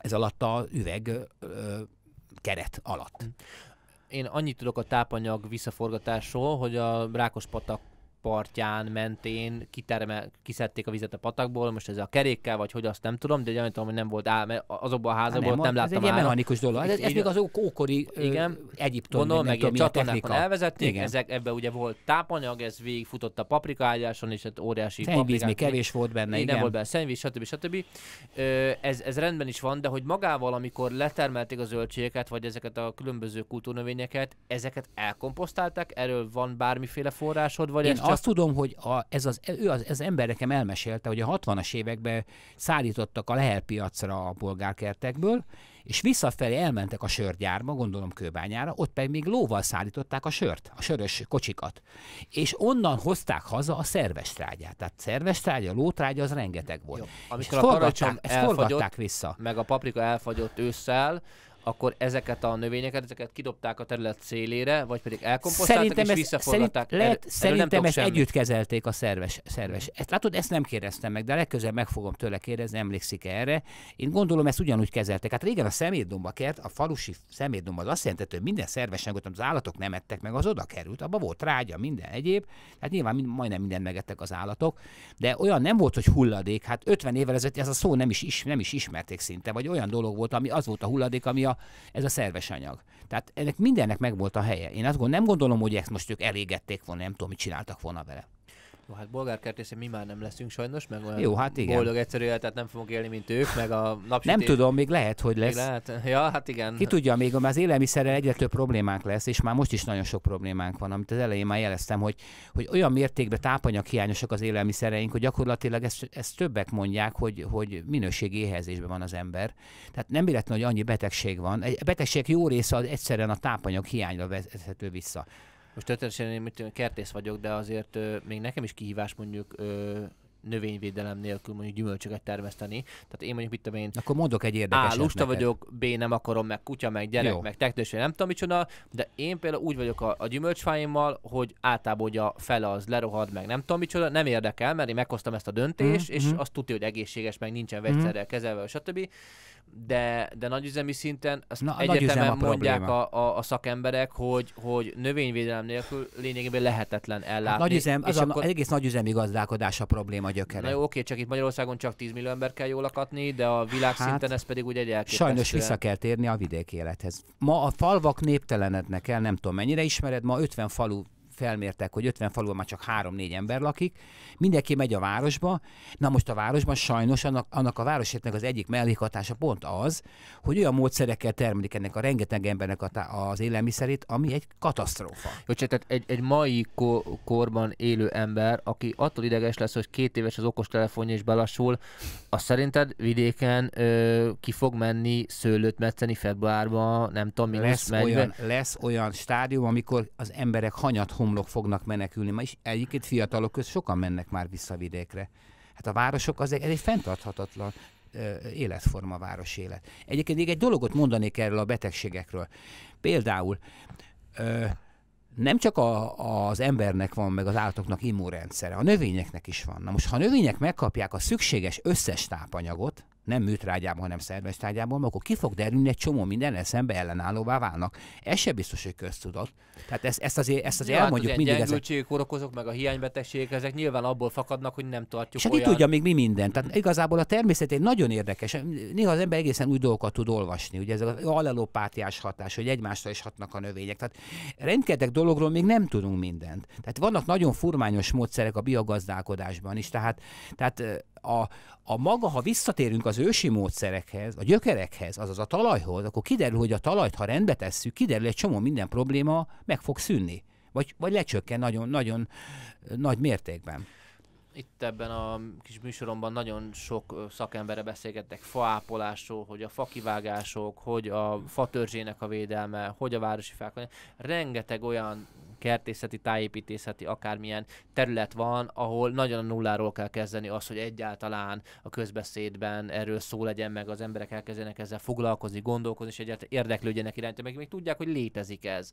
ez alatt a üveg ö, keret alatt. Hm én annyit tudok a tápanyag visszaforgatásról, hogy a Rákospatak partján, mentén kiterme, kiszedték a vizet a patakból, most ez a kerékkel, vagy hogy azt nem tudom, de gyanítom, hogy nem volt áll, mert azokban a házakban nem, nem láttam Ez egy ilyen mechanikus dolog. Ez, ez, ez még az ókori igen, Egyiptom, gondolom, meg ilyen csatornákon elvezették, igen. ezek, ebbe ugye volt tápanyag, ez végigfutott a ágyáson és egy hát óriási Szennyvíz még kevés volt benne, igen. Nem volt benne szennyvíz, stb. stb. Ez, ez rendben is van, de hogy magával, amikor letermelték a zöldségeket, vagy ezeket a különböző kultúrnövényeket, ezeket elkomposztálták, erről van bármiféle forrásod, vagy Én ez csak azt tudom, hogy a, ez az, ő az, az ember nekem elmesélte, hogy a 60-as években szállítottak a piacra a polgárkertekből, és visszafelé elmentek a sörgyárba, gondolom kőbányára, ott pedig még lóval szállították a sört, a sörös kocsikat. És onnan hozták haza a szerves trágyát. Tehát szerves trágya, lótrágya az rengeteg volt. Jó. Amikor és a forgatták, elfagyott, forgatták vissza. meg a paprika elfagyott ősszel, akkor ezeket a növényeket, ezeket kidobták a terület szélére, vagy pedig elkomposztálták szerintem és ez, visszaforgatták. Szerint, lehet, erre, szerintem nem ezt semmit. együtt kezelték a szerves. szerves. Ezt, látod, ezt nem kérdeztem meg, de legközelebb meg fogom tőle kérdezni, emlékszik -e erre. Én gondolom, ezt ugyanúgy kezelték. Hát régen a szemétdomba kert, a falusi szemétdomba az azt jelentett, hogy minden szervesengot, az állatok nem ettek meg, az oda került, abba volt rágya, minden egyéb. Hát nyilván mind, majdnem mindent megettek az állatok, de olyan nem volt, hogy hulladék. Hát 50 évvel ezelőtt ez a szó nem is, is, nem is ismerték szinte, vagy olyan dolog volt, ami az volt a hulladék, ami a ez a szerves anyag. Tehát ennek mindennek megvolt a helye. Én azt gondolom, nem gondolom, hogy ezt most ők elégették volna, nem tudom, mit csináltak volna vele. Jó, hát bolgárkertészén mi már nem leszünk sajnos, meg olyan Jó, hát igen. boldog egyszerű életet nem fogunk élni, mint ők, meg a napsütés. Nem tudom, még lehet, hogy lesz. Még lehet. Ja, hát igen. Ki tudja, még az élelmiszerrel egyre több problémánk lesz, és már most is nagyon sok problémánk van, amit az elején már jeleztem, hogy, hogy olyan mértékben tápanyag hiányosak az élelmiszereink, hogy gyakorlatilag ezt, ezt többek mondják, hogy, hogy minőségi éhezésben van az ember. Tehát nem illetve, hogy annyi betegség van. Egy betegség jó része az egyszerűen a tápanyag hiányra vezethető vissza. Most történetesen én mit, kertész vagyok, de azért ö, még nekem is kihívás mondjuk ö, növényvédelem nélkül mondjuk gyümölcsöket termeszteni. Tehát én mondjuk, mit tudom én... Akkor mondok egy érdekes A, lusta neked. vagyok, B, nem akarom, meg kutya, meg gyerek, Jó. meg teknős, nem tudom micsoda, de én például úgy vagyok a, a gyümölcsfáimmal, hogy általában fele az lerohad, meg nem tudom micsoda, nem érdekel, mert én meghoztam ezt a döntést, mm-hmm. és mhm. azt tudja, hogy egészséges, meg nincsen mhm. vegyszerrel mm-hmm. kezelve, stb de, de nagyüzemi szinten azt Na, egyetemen a mondják a, a, a, szakemberek, hogy, hogy növényvédelem nélkül lényegében lehetetlen hát ellátni. Hát nagyüzem, az, akkor... a, egész nagyüzemi gazdálkodás a probléma gyökere. Na jó, oké, csak itt Magyarországon csak 10 millió ember kell jól lakatni, de a világ hát, ez pedig ugye egy elképesztően... Sajnos vissza kell térni a vidéki élethez. Ma a falvak néptelenednek el, nem tudom mennyire ismered, ma 50 falu felmértek, hogy 50 faluban már csak 3-4 ember lakik, mindenki megy a városba, na most a városban sajnos annak, annak a városétnek az egyik mellékhatása pont az, hogy olyan módszerekkel termelik ennek a rengeteg embernek a az élelmiszerét, ami egy katasztrófa. Jó, tehát egy, egy mai ko- korban élő ember, aki attól ideges lesz, hogy két éves az okostelefonja és belassul, azt szerinted vidéken ö, ki fog menni szőlőt metszeni februárban, nem tudom, mi lesz Olyan, lesz olyan stádium, amikor az emberek hanyat homlok fognak menekülni, ma is egyébként fiatalok között sokan mennek már vissza vidékre. Hát a városok az egy, egy fenntarthatatlan életforma, városélet. Egyébként még egy dologot mondanék erről a betegségekről. Például ö, nem csak a, az embernek van, meg az állatoknak immunrendszere, a növényeknek is van. Na most, ha a növények megkapják a szükséges összes tápanyagot, nem műtrágyában, hanem szerves mert akkor ki fog derülni egy csomó minden szembe ellenállóvá válnak. Ez se biztos, hogy köztudott. Tehát ezt, ezt azért, ezt azért ja, hát elmondjuk hát, mindig. A gyengültségek, okozok, meg a hiánybetegségek, ezek nyilván abból fakadnak, hogy nem tartjuk És hát olyan... ki tudja még mi minden. Tehát igazából a természet egy nagyon érdekes. Néha az ember egészen új dolgokat tud olvasni. Ugye ez az allelopátiás hatás, hogy egymásra is hatnak a növények. Tehát rengeteg dologról még nem tudunk mindent. Tehát vannak nagyon furmányos módszerek a biogazdálkodásban is. Tehát, tehát a, a maga, ha visszatérünk az ősi módszerekhez, a gyökerekhez, azaz a talajhoz, akkor kiderül, hogy a talajt, ha rendbe tesszük, kiderül, egy csomó minden probléma meg fog szűnni. Vagy, vagy lecsökken nagyon-nagyon nagy mértékben itt ebben a kis műsoromban nagyon sok szakembere beszélgettek faápolásról, hogy a fakivágások, hogy a fatörzsének a védelme, hogy a városi fák. Rengeteg olyan kertészeti, tájépítészeti, akármilyen terület van, ahol nagyon a nulláról kell kezdeni az, hogy egyáltalán a közbeszédben erről szó legyen, meg az emberek elkezdenek ezzel foglalkozni, gondolkozni, és egyáltalán érdeklődjenek irányta, meg még tudják, hogy létezik ez.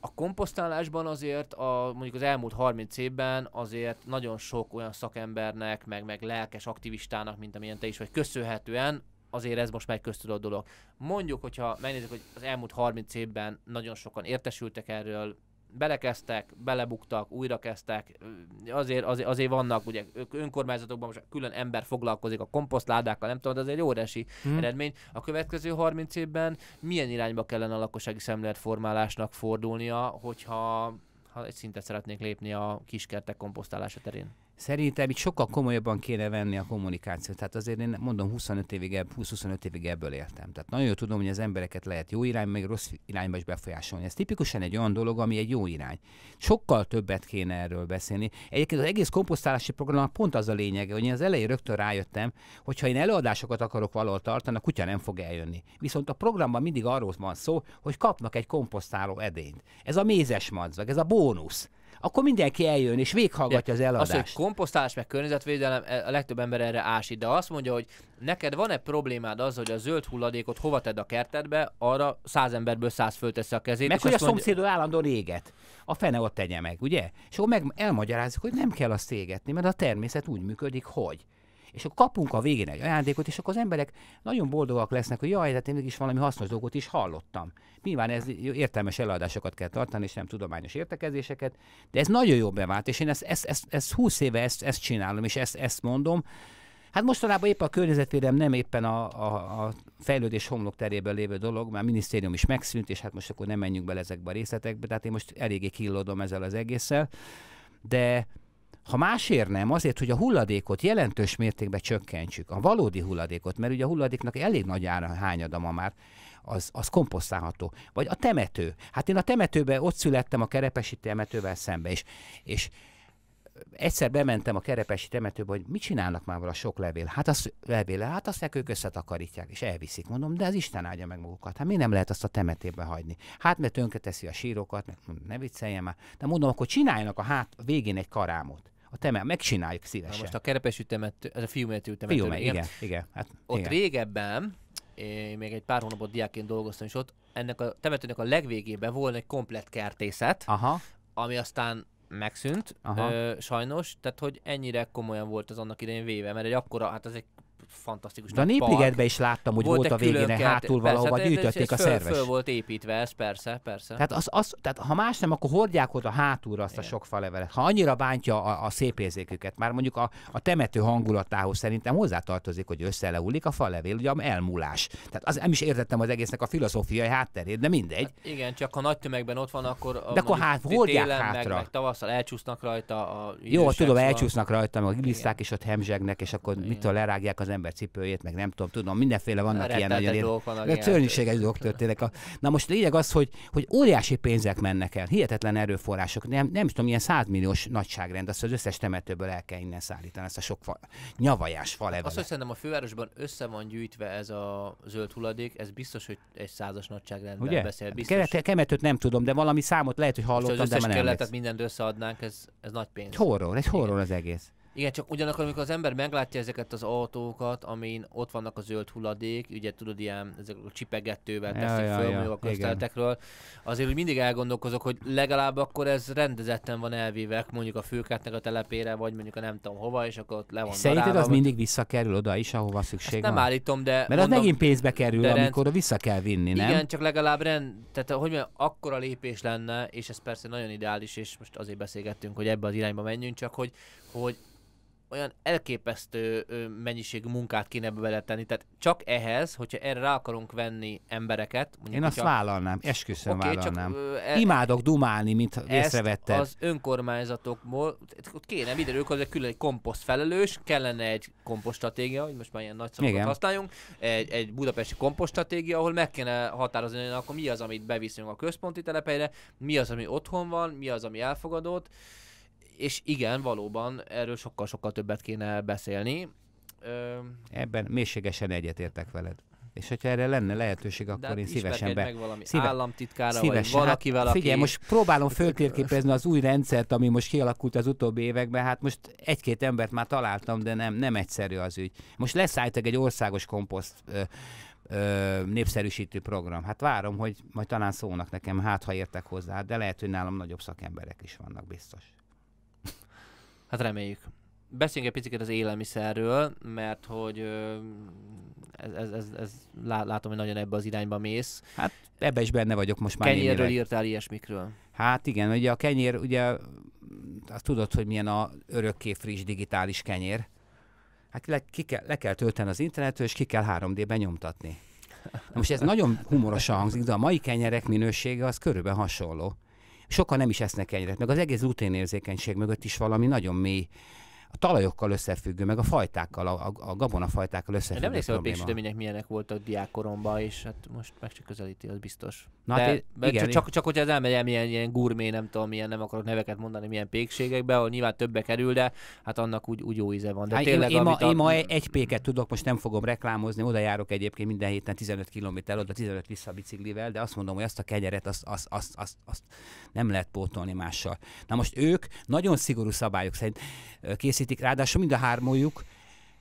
A komposztálásban azért a, mondjuk az elmúlt 30 évben azért nagyon sok olyan szakembernek, meg, meg lelkes aktivistának, mint amilyen te is vagy, köszönhetően azért ez most már egy köztudott dolog. Mondjuk, hogyha megnézzük, hogy az elmúlt 30 évben nagyon sokan értesültek erről, belekezdtek, belebuktak, újrakezdtek, azért, azért, azért vannak, ugye önkormányzatokban most külön ember foglalkozik a komposztládákkal, nem tudom, de azért egy óriási hmm. eredmény. A következő 30 évben milyen irányba kellene a lakossági szemléletformálásnak fordulnia, hogyha ha egy szintet szeretnék lépni a kiskertek komposztálása terén? Szerintem itt sokkal komolyabban kéne venni a kommunikációt. Tehát azért én mondom, 25 évig, 20-25 évig ebből éltem. Tehát nagyon jól tudom, hogy az embereket lehet jó irány meg rossz irányba is befolyásolni. Ez tipikusan egy olyan dolog, ami egy jó irány. Sokkal többet kéne erről beszélni. Egyébként az egész komposztálási program pont az a lényege, hogy én az elején rögtön rájöttem, hogy ha én előadásokat akarok valahol tartani, a kutya nem fog eljönni. Viszont a programban mindig arról van szó, hogy kapnak egy komposztáló edényt. Ez a mézes madzag, ez a bónusz akkor mindenki eljön és véghallgatja az eladást. Az, hogy komposztálás meg környezetvédelem, e, a legtöbb ember erre ásít, de azt mondja, hogy neked van-e problémád az, hogy a zöld hulladékot hova tedd a kertedbe, arra száz emberből száz fölteszi a kezét. Meg hogy a szomszédó mondja... állandóan éget. A fene ott tegye meg, ugye? És akkor meg elmagyarázzuk, hogy nem kell azt égetni, mert a természet úgy működik, hogy és akkor kapunk a végén egy ajándékot, és akkor az emberek nagyon boldogak lesznek, hogy jaj, hát én mégis valami hasznos dolgot is hallottam. Nyilván ez értelmes előadásokat kell tartani, és nem tudományos értekezéseket, de ez nagyon jó bevált, és én ezt, ezt, ezt, ezt 20 éve ezt, ezt csinálom, és ezt, ezt mondom, Hát mostanában épp a környezetvédelem nem éppen a, a, a fejlődés homlok terében lévő dolog, már a minisztérium is megszűnt, és hát most akkor nem menjünk bele ezekbe a részletekbe, tehát én most eléggé killódom ezzel az egésszel, de ha másért nem, azért, hogy a hulladékot jelentős mértékben csökkentsük, a valódi hulladékot, mert ugye a hulladéknak elég nagy ára hányada ma már, az, az komposztálható. Vagy a temető. Hát én a temetőbe ott születtem a kerepesi temetővel szembe, és, és egyszer bementem a kerepesi temetőbe, hogy mit csinálnak már vala sok levél? Hát az levél, hát azt ők összetakarítják, és elviszik. Mondom, de az Isten áldja meg magukat. Hát mi nem lehet azt a temetébe hagyni? Hát mert tönkreteszi a sírokat, meg ne vicceljen már. De mondom, akkor csináljanak a hát végén egy karámot a teme, megcsináljuk szívesen. Na most a kerepesű temető, ez a fiú temető. Fiúmető, igen, igen, igen. Hát, ott igen. régebben, én még egy pár hónapot diákként dolgoztam, és ott ennek a temetőnek a legvégében volt egy komplet kertészet, Aha. ami aztán megszűnt, Aha. ö, sajnos, tehát hogy ennyire komolyan volt az annak idején véve, mert egy akkora, hát ez egy fantasztikus. De a Népligetben is láttam, hogy volt, volt a végén kert, hátul valahova gyűjtötték a szerves. Föl, volt építve ez, persze, persze. Tehát, az, az, tehát ha más nem, akkor hordják oda hátulra azt Igen. a sok falevelet. Ha annyira bántja a, a szép érzéküket, már mondjuk a, a temető hangulatához szerintem hozzátartozik, hogy összeleulik a falevél, ugye elmúlás. Tehát az, nem is értettem az egésznek a filozófiai hátterét, de mindegy. Hát igen, csak ha nagy tömegben ott van, akkor a, de akkor hát, hordják télen, hátra. Meg, meg, tavasszal elcsúsznak rajta a Jó, tudom, elcsúsznak rajta, meg a glisszák is ott hemzsegnek, és akkor mitől lerágják a az ember cipőjét, meg nem tudom, tudom, mindenféle vannak ilyen nagyon dolgok szörnyűséges dolgok történnek. A... Na most lényeg az, hogy, hogy óriási pénzek mennek el, hihetetlen erőforrások, nem, nem tudom, ilyen százmilliós milliós nagyságrend, azt az összes temetőből el kell innen szállítani, ezt a sok fa, nyavajás falevelet. Azt, hogy szerintem a fővárosban össze van gyűjtve ez a zöld hulladék, ez biztos, hogy egy százas nagyságrendben Ugye? beszél. Hát biztos. Kelet, kemetőt nem tudom, de valami számot lehet, hogy hallottam, az de már nem mindent összeadnánk, ez, ez nagy pénz. Horror, egy horror az egész. Igen, csak ugyanakkor, amikor az ember meglátja ezeket az autókat, amin ott vannak a zöld hulladék, ugye tudod, ilyen ezek a csipegetővel teszik ja, föl ja, a azért hogy mindig elgondolkozok, hogy legalább akkor ez rendezetten van elvívek, mondjuk a főkátnak a telepére, vagy mondjuk a nem tudom hova, és akkor ott le van Szerinted darába, az vagy... mindig visszakerül oda is, ahova szükség Ezt van? nem állítom, de... Mert mondom, az megint pénzbe kerül, rend... amikor vissza kell vinni, nem? Igen, csak legalább rend... Tehát, hogy mondjam, akkora lépés lenne, és ez persze nagyon ideális, és most azért beszélgettünk, hogy ebbe az irányba menjünk, csak hogy, hogy olyan elképesztő mennyiségű munkát kéne beletenni. Tehát csak ehhez, hogyha erre rá akarunk venni embereket. Mondjuk, Én azt hogyha... vállalnám, esküszöm okay, vállalnám. Csak, e... Imádok dumálni, mint észrevette. az önkormányzatokból, kéne minden ők külön egy komposzt felelős, kellene egy komposztratégia, hogy most már ilyen nagy szavakat használjunk, egy, egy budapesti komposztratégia, ahol meg kéne határozni, hogy akkor mi az, amit beviszünk a központi telepeire, mi az, ami otthon van, mi az, ami elfogadott, és igen, valóban erről sokkal-sokkal többet kéne beszélni. Ö... Ebben mélységesen egyetértek veled. És hogyha erre lenne lehetőség, akkor De hát én szívesen be... meg valami szíve... államtitkára, szívesen, vagy hát valakivel, hát, aki... Figyelj, most próbálom föltérképezni az új rendszert, ami most kialakult az utóbbi években, hát most egy-két embert már találtam, de nem, nem egyszerű az ügy. Most leszálltak egy országos komposzt ö, ö, népszerűsítő program. Hát várom, hogy majd talán szólnak nekem, hát ha értek hozzá, de lehet, hogy nálam nagyobb szakemberek is vannak biztos. Hát reméljük. Beszéljünk egy picit az élelmiszerről, mert hogy ez, ez, ez, ez, látom, hogy nagyon ebbe az irányba mész. Hát ebbe is benne vagyok most már. Kenyérről írtál ilyesmikről. Hát igen, ugye a kenyér, ugye azt tudod, hogy milyen a örökké friss digitális kenyér. Hát le, ki kell, le kell tölteni az internetről, és ki kell 3D-ben nyomtatni. Na most ez nagyon humorosan hangzik, de a mai kenyerek minősége az körülbelül hasonló. Sokan nem is esznek ennyire. meg az egész rutinérzékenység mögött is valami nagyon mély a talajokkal összefüggő, meg a fajtákkal, a, a gabonafajtákkal összefüggő. Nem emlékszem, a péksütemények milyenek voltak diákkoromban, és hát most meg csak közelíti, az biztos. Na, de, hát, igen, csak, csak, csak hogyha az elmegy, milyen ilyen gurmé, nem tudom, milyen, nem akarok neveket mondani, milyen pékségekbe, ahol nyilván többe kerül, de hát annak úgy, úgy jó íze van. De hát tényleg, én, én, ma, a... én ma egy péket tudok, most nem fogom reklámozni, oda járok egyébként minden héten 15 km oda 15 vissza biciklivel, de azt mondom, hogy azt a kenyeret azt, azt, azt, azt, azt nem lehet pótolni mással. Na most ők nagyon szigorú szabályok szerint készítik, ráadásul mind a hármójuk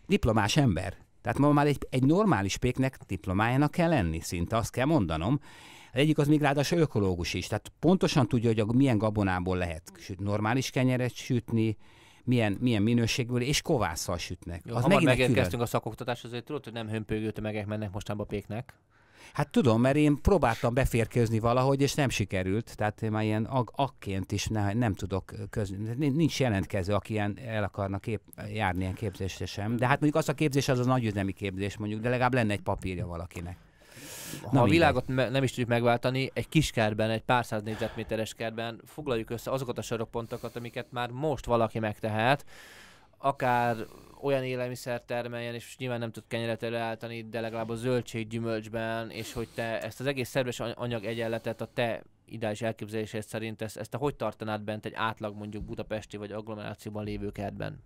diplomás ember. Tehát ma már egy, egy normális péknek diplomájának kell lenni szinte, azt kell mondanom. Az egyik az még ráadásul ökológus is, tehát pontosan tudja, hogy a, milyen gabonából lehet süt, normális kenyeret sütni, milyen, milyen minőségből, és kovásszal sütnek. Jó, az hamar megérkeztünk külön. a szakoktatás, azért tudod, hogy nem hömpögő tömegek mennek mostanában a péknek. Hát tudom, mert én próbáltam beférkőzni valahogy, és nem sikerült. Tehát én már ilyen ak- akként is ne, nem tudok közni. Nincs jelentkező, aki ilyen el akarna kép- járni ilyen képzésre sem. De hát mondjuk az a képzés az a nagyüzemi képzés mondjuk, de legalább lenne egy papírja valakinek. Ha Na, a világot me- nem is tudjuk megváltani, egy kis kertben, egy pár száz négyzetméteres kertben foglaljuk össze azokat a sorokpontokat, amiket már most valaki megtehet, akár olyan élelmiszer termeljen, és nyilván nem tud kenyeret előállítani, de legalább a zöldség gyümölcsben, és hogy te ezt az egész szerves anyag egyenletet a te ideális elképzelésed szerint ezt, ezt te hogy tartanád bent egy átlag mondjuk budapesti vagy agglomerációban lévő kertben?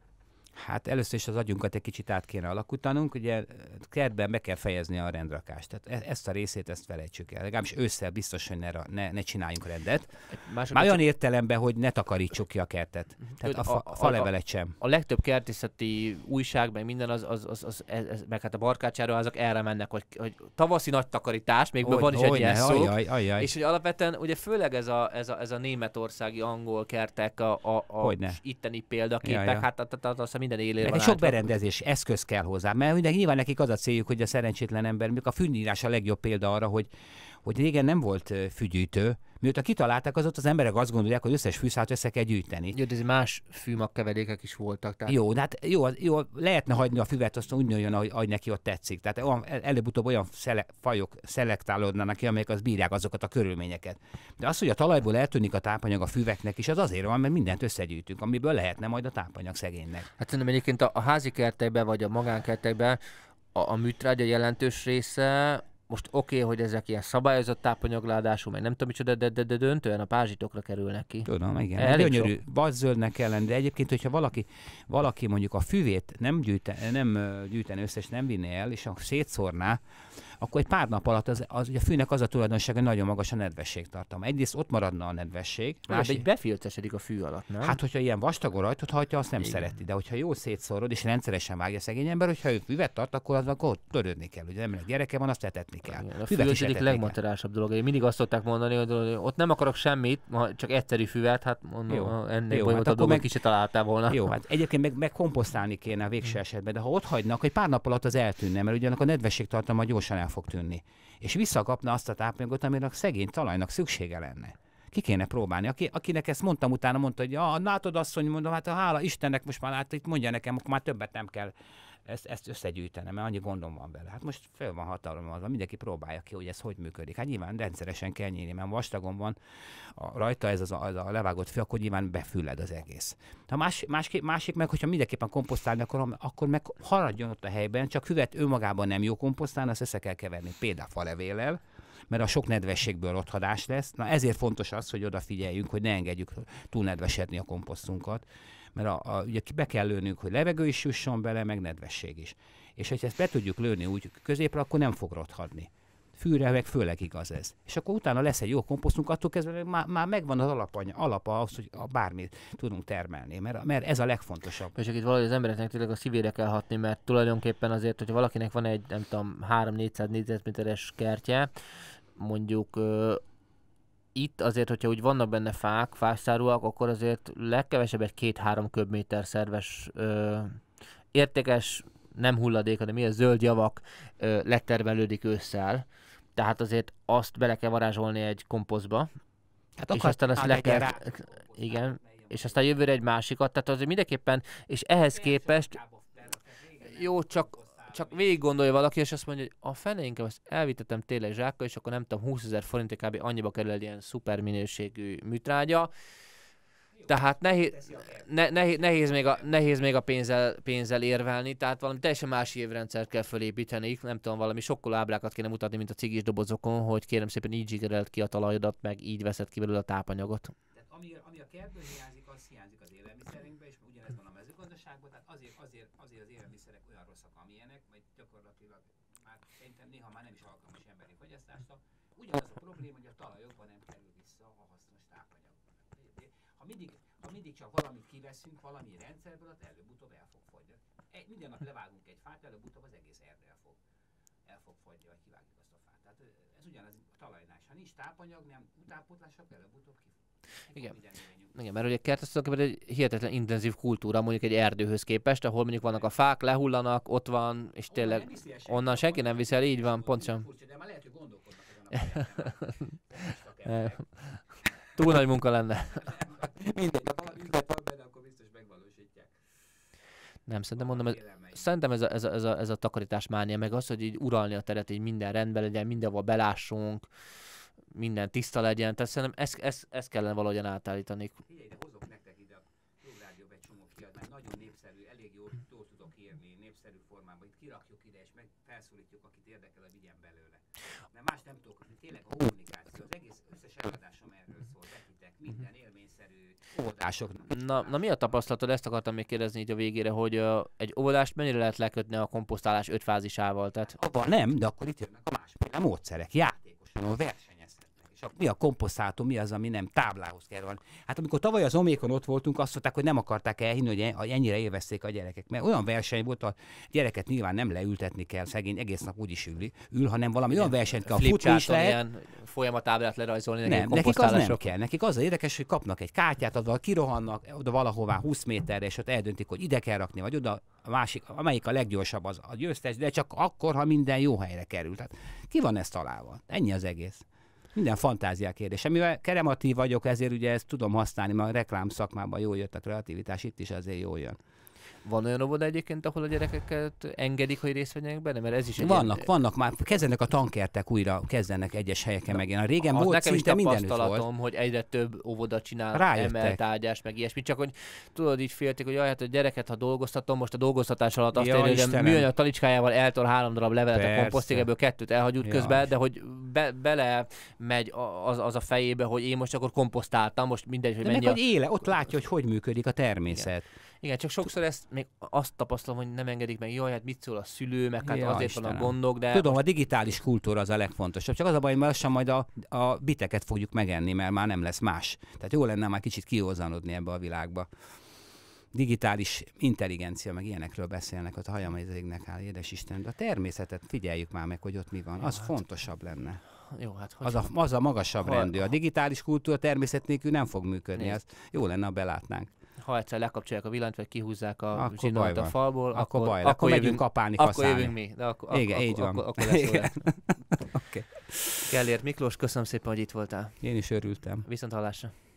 Hát először is az agyunkat egy kicsit át kéne alakítanunk, ugye eh, kertben be kell fejezni a rendrakást. Tehát e-, ezt a részét ezt felejtsük el. Legalábbis ősszel biztos, hogy ne, ne, ne csináljunk rendet. Másodicsi... Már olyan értelemben, hogy ne takarítsuk ki a kertet. Tehát a, fa, a, a sem. A, a legtöbb kertészeti újság, meg minden, az, az, az, az ez, ez, meg hát a barkácsáról azok erre mennek, hogy, hogy tavaszi nagy takarítás, még oly, van is oly, egy ilyen ne, szó. Ajaj, ajaj. És hogy alapvetően ugye főleg ez a, ez a, ez a németországi angol kertek a, a, a itteni példaképek, ja, ja. hát, hát, hát, hát hát minden élér Meg Sok berendezés, eszköz kell hozzá, mert nyilván nekik az a céljuk, hogy a szerencsétlen ember, mondjuk a fűnyírás a legjobb példa arra, hogy hogy régen nem volt fűgyűjtő, mióta kitalálták, ott, az emberek azt gondolják, hogy összes fűszát össze kell gyűjteni. Jó, de ez más fűmagkeverékek is voltak. Tehát... Jó, hát jó, jó, lehetne hagyni a füvet, azt úgy nőjön, ahogy, ahogy neki ott tetszik. Tehát előbb-utóbb olyan szele, fajok szelektálódnának ki, amelyek az bírják azokat a körülményeket. De az, hogy a talajból eltűnik a tápanyag a füveknek is, az azért van, mert mindent összegyűjtünk, amiből lehetne majd a tápanyag szegénynek. Hát szerintem egyébként a, a házi kertekben vagy a magánkertekben a, a műtrágya jelentős része most oké, okay, hogy ezek ilyen szabályozott tápanyagládású, meg nem tudom micsoda, de, de, de döntően a pázsitokra kerülnek ki. Tudom, igen. Elég gyönyörű, sok. zöldnek kell lenni, de egyébként, hogyha valaki, valaki mondjuk a füvét nem, gyűjten, nem össze, és nem vinné el, és szétszórná, akkor egy pár nap alatt az, az ugye a fűnek az a tulajdonsága, hogy nagyon magas a nedvesség tartalma. Egyrészt ott maradna a nedvesség. Másik... egy befilcesedik a fű alatt, nem? Hát, hogyha ilyen vastag rajtot hajtja, azt nem Igen. szereti, de hogyha jó szétszórod és rendszeresen vágja szegény ember, hogyha ő füvet tart, akkor az akkor törődni kell. Ugye nem gyereke van, azt etetni kell. Igen, a fű egyik legmaterásabb dolog. Én mindig azt szokták mondani, hogy ott nem akarok semmit, csak egyszerű füvet, hát mondom, jó. ennél jó, hát a dolgot meg... kicsit találtál volna. Jó, hát egyébként meg, meg komposztálni kéne a végső hm. esetben, de ha ott hagynak, hogy pár nap alatt az eltűnne, mert ugyanak a tartalma gyorsan el fog tűnni. És visszakapna azt a tápanyagot, aminek szegény talajnak szüksége lenne. Ki kéne próbálni. Aki, akinek ezt mondtam utána, mondta, hogy ja, hát látod asszony, mondom, hát a hála Istennek most már látod, itt mondja nekem, akkor már többet nem kell ezt, ezt összegyűjtenem, mert annyi gondom van vele. Hát most fel van hatalomazva, mindenki próbálja ki, hogy ez hogy működik. Hát nyilván rendszeresen kell nyílni, mert vastagon van a, rajta ez az a, az a levágott fű, akkor nyilván befülled az egész. Ha más, másik, másik meg, hogyha mindenképpen komposztálni akarom, akkor meg haradjon ott a helyben, csak hüvet önmagában nem jó komposztálni, azt össze kell keverni például falevéllel, mert a sok nedvességből otthadás lesz. Na ezért fontos az, hogy odafigyeljünk, hogy ne engedjük túl nedvesedni a komposztunkat, mert a, a, ugye be kell lőnünk, hogy levegő is jusson bele, meg nedvesség is. És hogyha ezt be tudjuk lőni úgy középre, akkor nem fog rothadni. Fűre meg főleg igaz ez. És akkor utána lesz egy jó komposztunk, attól kezdve már, már megvan az alapanya, alapa az, hogy a bármit tudunk termelni, mert, mert ez a legfontosabb. És itt valahogy az embereknek tényleg a szívére kell hatni, mert tulajdonképpen azért, hogyha valakinek van egy, nem tudom, 3-400 négyzetméteres kertje, mondjuk itt azért, hogyha úgy vannak benne fák, fásszárúak, akkor azért legkevesebb egy két-három köbméter szerves ö, értékes, nem hulladék, hanem ilyen zöld javak ö, letermelődik ősszel. Tehát azért azt bele kell varázsolni egy komposztba. Hát és aztán azt le kell... Igen, és aztán jövőre egy másikat, tehát azért mindenképpen, és ehhez képest... Jó, csak csak végig gondolja valaki, és azt mondja, hogy a inkább ezt elvitetem tényleg zsákkal, és akkor nem tudom, 20 ezer forint kb. annyiba kerül egy ilyen szuper minőségű műtrágya. Tehát nehéz, ne, nehéz, nehéz, még a, nehéz még a pénzzel, pénzzel érvelni, tehát valami teljesen más évrendszert kell fölépíteni, nem tudom, valami sokkal ábrákat kéne mutatni, mint a cigis dobozokon, hogy kérem szépen így zsigerelt ki a talajodat, meg így veszed ki belőle a tápanyagot. Tehát ami, ami a kertből hiányzik, az hiányzik az élelmiszerünkbe, és ugyanez van a mezőgazdaságban, tehát azért, azért, azért az élelmiszerek gyakorlatilag már hát szerintem néha már nem is alkalmas emberi fogyasztásra. Ugyanaz a probléma, hogy a talajokban nem kerül vissza a hasznos tápanyag. Ha mindig, ha mindig csak valamit kiveszünk valami rendszerből, az előbb-utóbb el fog fogyni. Egy, minden nap levágunk egy fát, előbb-utóbb az egész erdő el fog, el fog fogyni, vagy kivágjuk azt a fát. Tehát ez ugyanaz a talajnál. Ha nincs tápanyag, nem utánpótlás, akkor előbb-utóbb kifog. Igen. Igen, mert ugye kert tulajdonképpen egy hihetetlen intenzív kultúra, mondjuk egy erdőhöz képest, ahol mondjuk vannak a fák, lehullanak, ott van, és tényleg onnan, senki, nem viszi el, így van, pontosan. sem. Túl nagy munka lenne. Mindegy, akkor biztos megvalósítják. Nem, szerintem mondom, ez, szerintem ez a, ez, a, ez, a, ez a takarítás mánia, meg az, hogy így uralni a teret, így minden rendben legyen, mindenhol belássunk, minden tiszta legyen, tehát szerintem ezt, ezt, ezt kellene valahogyan átállítani. Figyelj, de hozok nektek ide a Klubrádióba egy csomó kiadvány, nagyon népszerű, elég jól, jól tudok írni, népszerű formában, itt kirakjuk ide, és meg felszólítjuk, akit érdekel, a vigyen belőle. Mert más nem tudok, tényleg a kommunikáció, az egész összes előadásom erről szól, behitek, minden élményszerű óvodások. Na, na mi a tapasztalatod? Ezt akartam még kérdezni így a végére, hogy uh, egy óvodást mennyire lehet lekötni a komposztálás öt fázisával? Tehát... Abban nem, de akkor itt jönnek a másféle módszerek, játékos, a verseny csak mi a komposztátum, mi az, ami nem táblához kell van. Hát amikor tavaly az Omékon ott voltunk, azt mondták, hogy nem akarták elhinni, hogy e- ennyire élvezték a gyerekek. Mert olyan verseny volt, a gyereket nyilván nem leültetni kell, szegény egész nap úgy is ül, ül hanem valami olyan versenyt kell, futni is lehet. Ilyen folyamatábrát lerajzolni, nem, nekik az nem kell. Nekik az a érdekes, hogy kapnak egy kártyát, azzal kirohannak oda valahová 20 méterre, és ott eldöntik, hogy ide kell rakni, vagy oda, a másik, amelyik a leggyorsabb az a győztes, de csak akkor, ha minden jó helyre kerül. Tehát ki van ezt találva? Ennyi az egész. Minden fantáziák kérdése. Mivel kreatív vagyok, ezért ugye ezt tudom használni, mert a reklám szakmában jól jött a kreativitás, itt is azért jól jön. Van olyan óvoda egyébként, ahol a gyerekeket engedik, hogy részt vegyenek benne? Mert ez is egy Vannak, ilyen... vannak már, kezdenek a tankertek újra, kezdenek egyes helyeken meg. A régen volt nekem is tapasztalatom, volt. hogy egyre több óvoda csinál Rájöttek. emelt ágyás, meg ilyesmi. Csak hogy tudod, így félték, hogy aját, a gyereket, ha dolgoztatom, most a dolgoztatás alatt azt ja, hogy a műanyag talicskájával eltol három darab levelet Persze. a komposztig, ebből kettőt elhagy ja. közben, de hogy be, bele megy az, az, a fejébe, hogy én most akkor komposztáltam, most mindegy, hogy de mennyi meg, a... hogy éle, ott látja, hogy hogy működik a természet. Igen. Igen, csak sokszor ezt még azt tapasztalom, hogy nem engedik meg, jaj, hát mit szól a szülő, meg hát ja, azért van a gondok, de... Tudom, most... a digitális kultúra az a legfontosabb, csak az a baj, hogy lassan majd a, a biteket fogjuk megenni, mert már nem lesz más. Tehát jó lenne már kicsit kihozanodni ebbe a világba digitális intelligencia, meg ilyenekről beszélnek, ott a hajam az égnek áll, édes Isten, de a természetet figyeljük már meg, hogy ott mi van, az hát... fontosabb lenne. Jó, hát hogy az, a, az a magasabb ha, rendű. A digitális kultúra természet nélkül nem fog működni, az jó lenne, ha belátnánk ha egyszer lekapcsolják a villanyt, vagy kihúzzák a akkor zsinót a falból, akkor, akkor baj, akkor, akkor megyünk kapálni Akkor jövünk mi. De akkor, Igen, ak- így van. Ak- akkor lesz Igen. okay. Kellért Miklós, köszönöm szépen, hogy itt voltál. Én is örültem. Viszont hallásra.